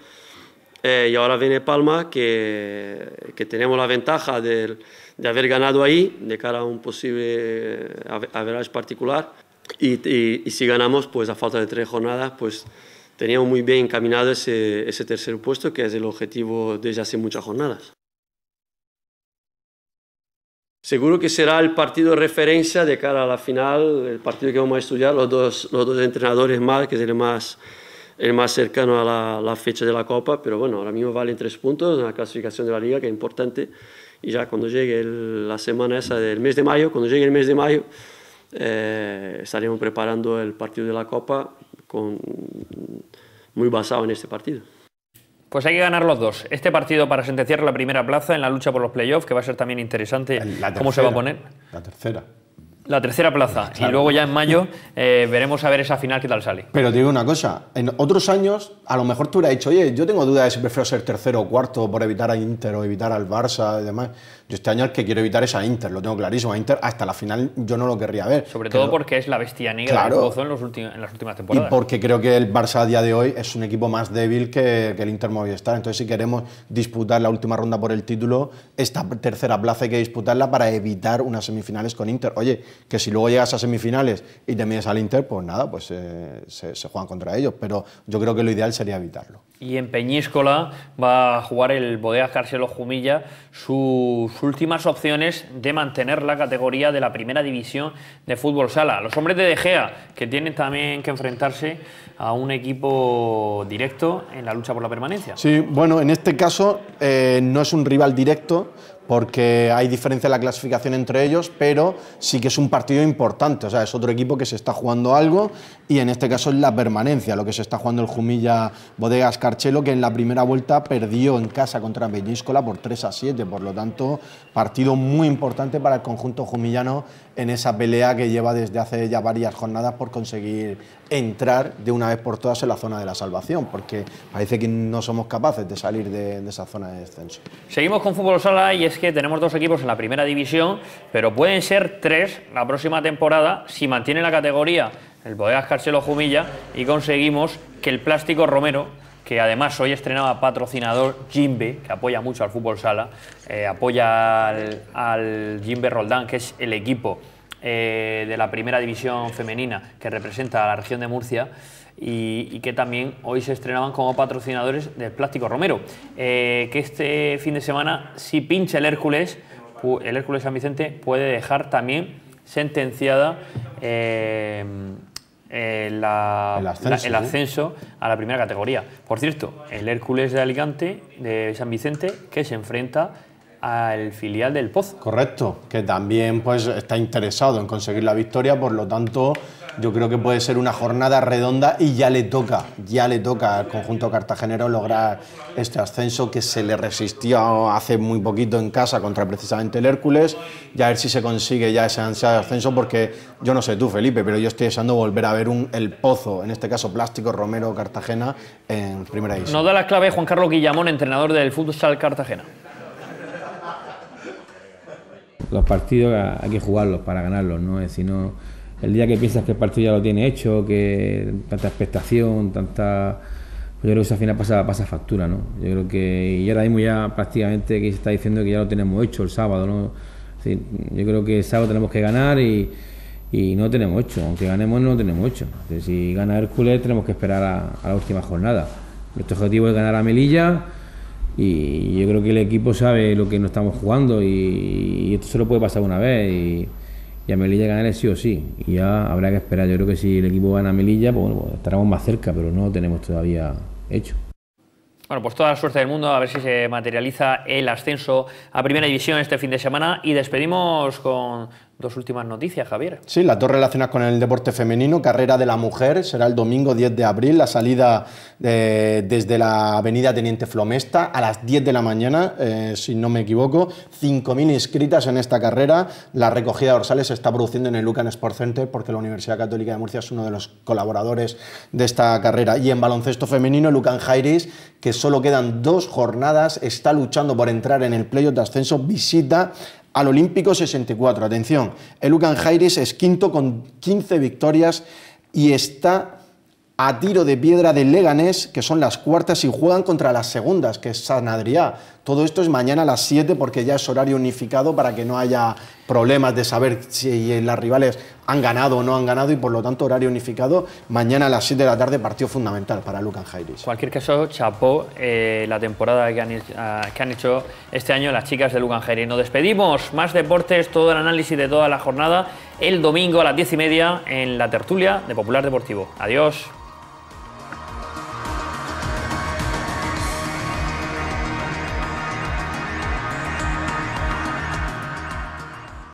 Eh, y ahora viene Palma, que, que tenemos la ventaja de, de, haber ganado ahí, de cara a un posible eh, average particular. Y, y, y, si ganamos, pues a falta de tres jornadas, pues teníamos muy bien encaminado ese, ese tercer puesto, que es el objetivo desde hace muchas jornadas. Seguro que será el partido de referencia de cara a la final, el partido que vamos a estudiar, los dos, los dos entrenadores más, que es el más el más cercano a la, fecha de la Copa, pero bueno, ahora mismo valen tres puntos en la clasificación de la Liga, que es importante, y ya cuando llegue la semana esa del mes de mayo, cuando llegue el mes de mayo, eh, estaremos preparando el partido de la Copa con, muy basado en este partido. Pues hay que ganar los dos. Este partido para sentenciar la primera plaza en la lucha por los playoffs, que va a ser también interesante. ¿Cómo se va a poner? La tercera la tercera plaza. Y luego ya en mayo eh, veremos a ver esa final qué tal sale. Pero te digo una cosa, en otros años a lo mejor tú hubieras dicho, oye, yo tengo dudas de si prefiero ser tercero o cuarto por evitar a Inter o evitar al Barça y demás. Yo este año el que quiero evitar es a Inter, lo tengo clarísimo. A Inter hasta la final yo no lo querría ver. Sobre todo porque es la bestia negra claro, del en, los las últimas temporadas. Y porque creo que el Barça a día de hoy es un equipo más débil que, el Inter Movistar. Entonces, si queremos disputar la última ronda por el título, esta tercera plaza hay que disputarla para evitar unas semifinales con Inter. Oye, que si luego llegas a semifinales y te mides al Inter, pues nada, pues eh, se juegan contra ellos. Pero yo creo que lo ideal sería evitarlo y en Peñíscola va a jugar el Bodegas Carcelo Jumilla sus últimas opciones de mantener la categoría de la primera división de fútbol sala. Los hombres de Degea que tienen también que enfrentarse a un equipo directo en la lucha por la permanencia. Sí, bueno, en este caso eh, no es un rival directo, porque hay diferencia en la clasificación entre ellos, pero sí que es un partido importante, o sea, es otro equipo que se está jugando algo y en este caso es la permanencia, lo que se está jugando el Jumilla Bodegas Carchelo, que en la primera vuelta perdió en casa contra Peñíscola por 3 a 7, por lo tanto, partido muy importante para el conjunto jumillano en esa pelea que lleva desde hace ya varias jornadas por conseguir entrar de una vez por todas en la zona de la salvación, porque parece que no somos capaces de salir de, esa zona de descenso. Seguimos con Fútbol Sala y es que tenemos dos equipos en la primera división, pero pueden ser tres la próxima temporada si mantiene la categoría el Bodegas Carcelo Jumilla y conseguimos que el Plástico Romero que además hoy estrenaba patrocinador Jimbe, que apoya mucho al fútbol sala, eh, apoya al, Jimbe Roldán, que es el equipo eh, de la primera división femenina que representa a la región de Murcia. Y, que también hoy se estrenaban como patrocinadores del Plástico Romero. Eh, que este fin de semana, si pincha el Hércules, el Hércules San Vicente puede dejar también sentenciada eh, el, ascenso, a la primera categoría. Por cierto, el Hércules de Alicante, de San Vicente, que se enfrenta al filial del Pozo. Correcto, que también pues está interesado en conseguir la victoria, por lo tanto yo creo que puede ser una jornada redonda y ya le toca, ya le toca al conjunto cartagenero lograr este ascenso que se le resistió hace muy poquito en casa contra precisamente el Hércules. Ya a ver si se consigue ya ese ansiado ascenso, porque yo no sé tú, Felipe, pero yo estoy deseando volver a ver el pozo, en este caso plástico, Romero, Cartagena, en primera división. Nos da la clave Juan Carlos Guillamón, entrenador del Futsal Cartagena. Los partidos hay que jugarlos para ganarlos, ¿no? Es decir, no el día que piensas que el partido ya lo tiene hecho, que tanta expectación, tanta... yo creo que eso final pasa, factura, ¿no? Yo creo que... Y ahora mismo ya prácticamente que se está diciendo que ya lo tenemos hecho el sábado, ¿no? yo creo que el sábado tenemos que ganar y, y no tenemos hecho. Aunque ganemos, no tenemos hecho. si gana Hércules, tenemos que esperar a, la última jornada. Nuestro objetivo es ganar a Melilla y yo creo que el equipo sabe lo que nos estamos jugando y, esto solo puede pasar una vez. Y, y a Melilla ganaré sí o sí. Y ya habrá que esperar. Yo creo que si el equipo gana a Melilla, pues, bueno, pues estaremos más cerca, pero no lo tenemos todavía hecho. Bueno, pues toda la suerte del mundo, a ver si se materializa el ascenso a Primera División este fin de semana y despedimos con dos últimas noticias, Javier. Sí, las dos relacionadas con el deporte femenino. Carrera de la mujer será el domingo 10 de abril, la salida eh, desde la avenida Teniente Flomesta a las 10 de la mañana, eh, si no me equivoco. 5.000 inscritas en esta carrera. La recogida de dorsales se está produciendo en el Lucan Sport Center porque la Universidad Católica de Murcia es uno de los colaboradores de esta carrera. Y en baloncesto femenino, Lucan Jairis, que solo quedan dos jornadas, está luchando por entrar en el playoff de ascenso, visita al Olímpico 64, atención, el Lucan Jairis es quinto con 15 victorias y está a tiro de piedra del Leganés, que son las cuartas y juegan contra las segundas, que es San Adrià, todo esto es mañana a las 7 porque ya es horario unificado para que no haya problemas de saber si las rivales han ganado o no han ganado y por lo tanto horario unificado mañana a las 7 de la tarde partido fundamental para Lucan Jairis. cualquier caso, chapó eh, la temporada ah, que han, hecho este año las chicas de Lucan Jairis. Nos despedimos, más deportes, todo el análisis de toda la jornada el domingo a las 10 y media en la tertulia de Popular Deportivo. Adiós.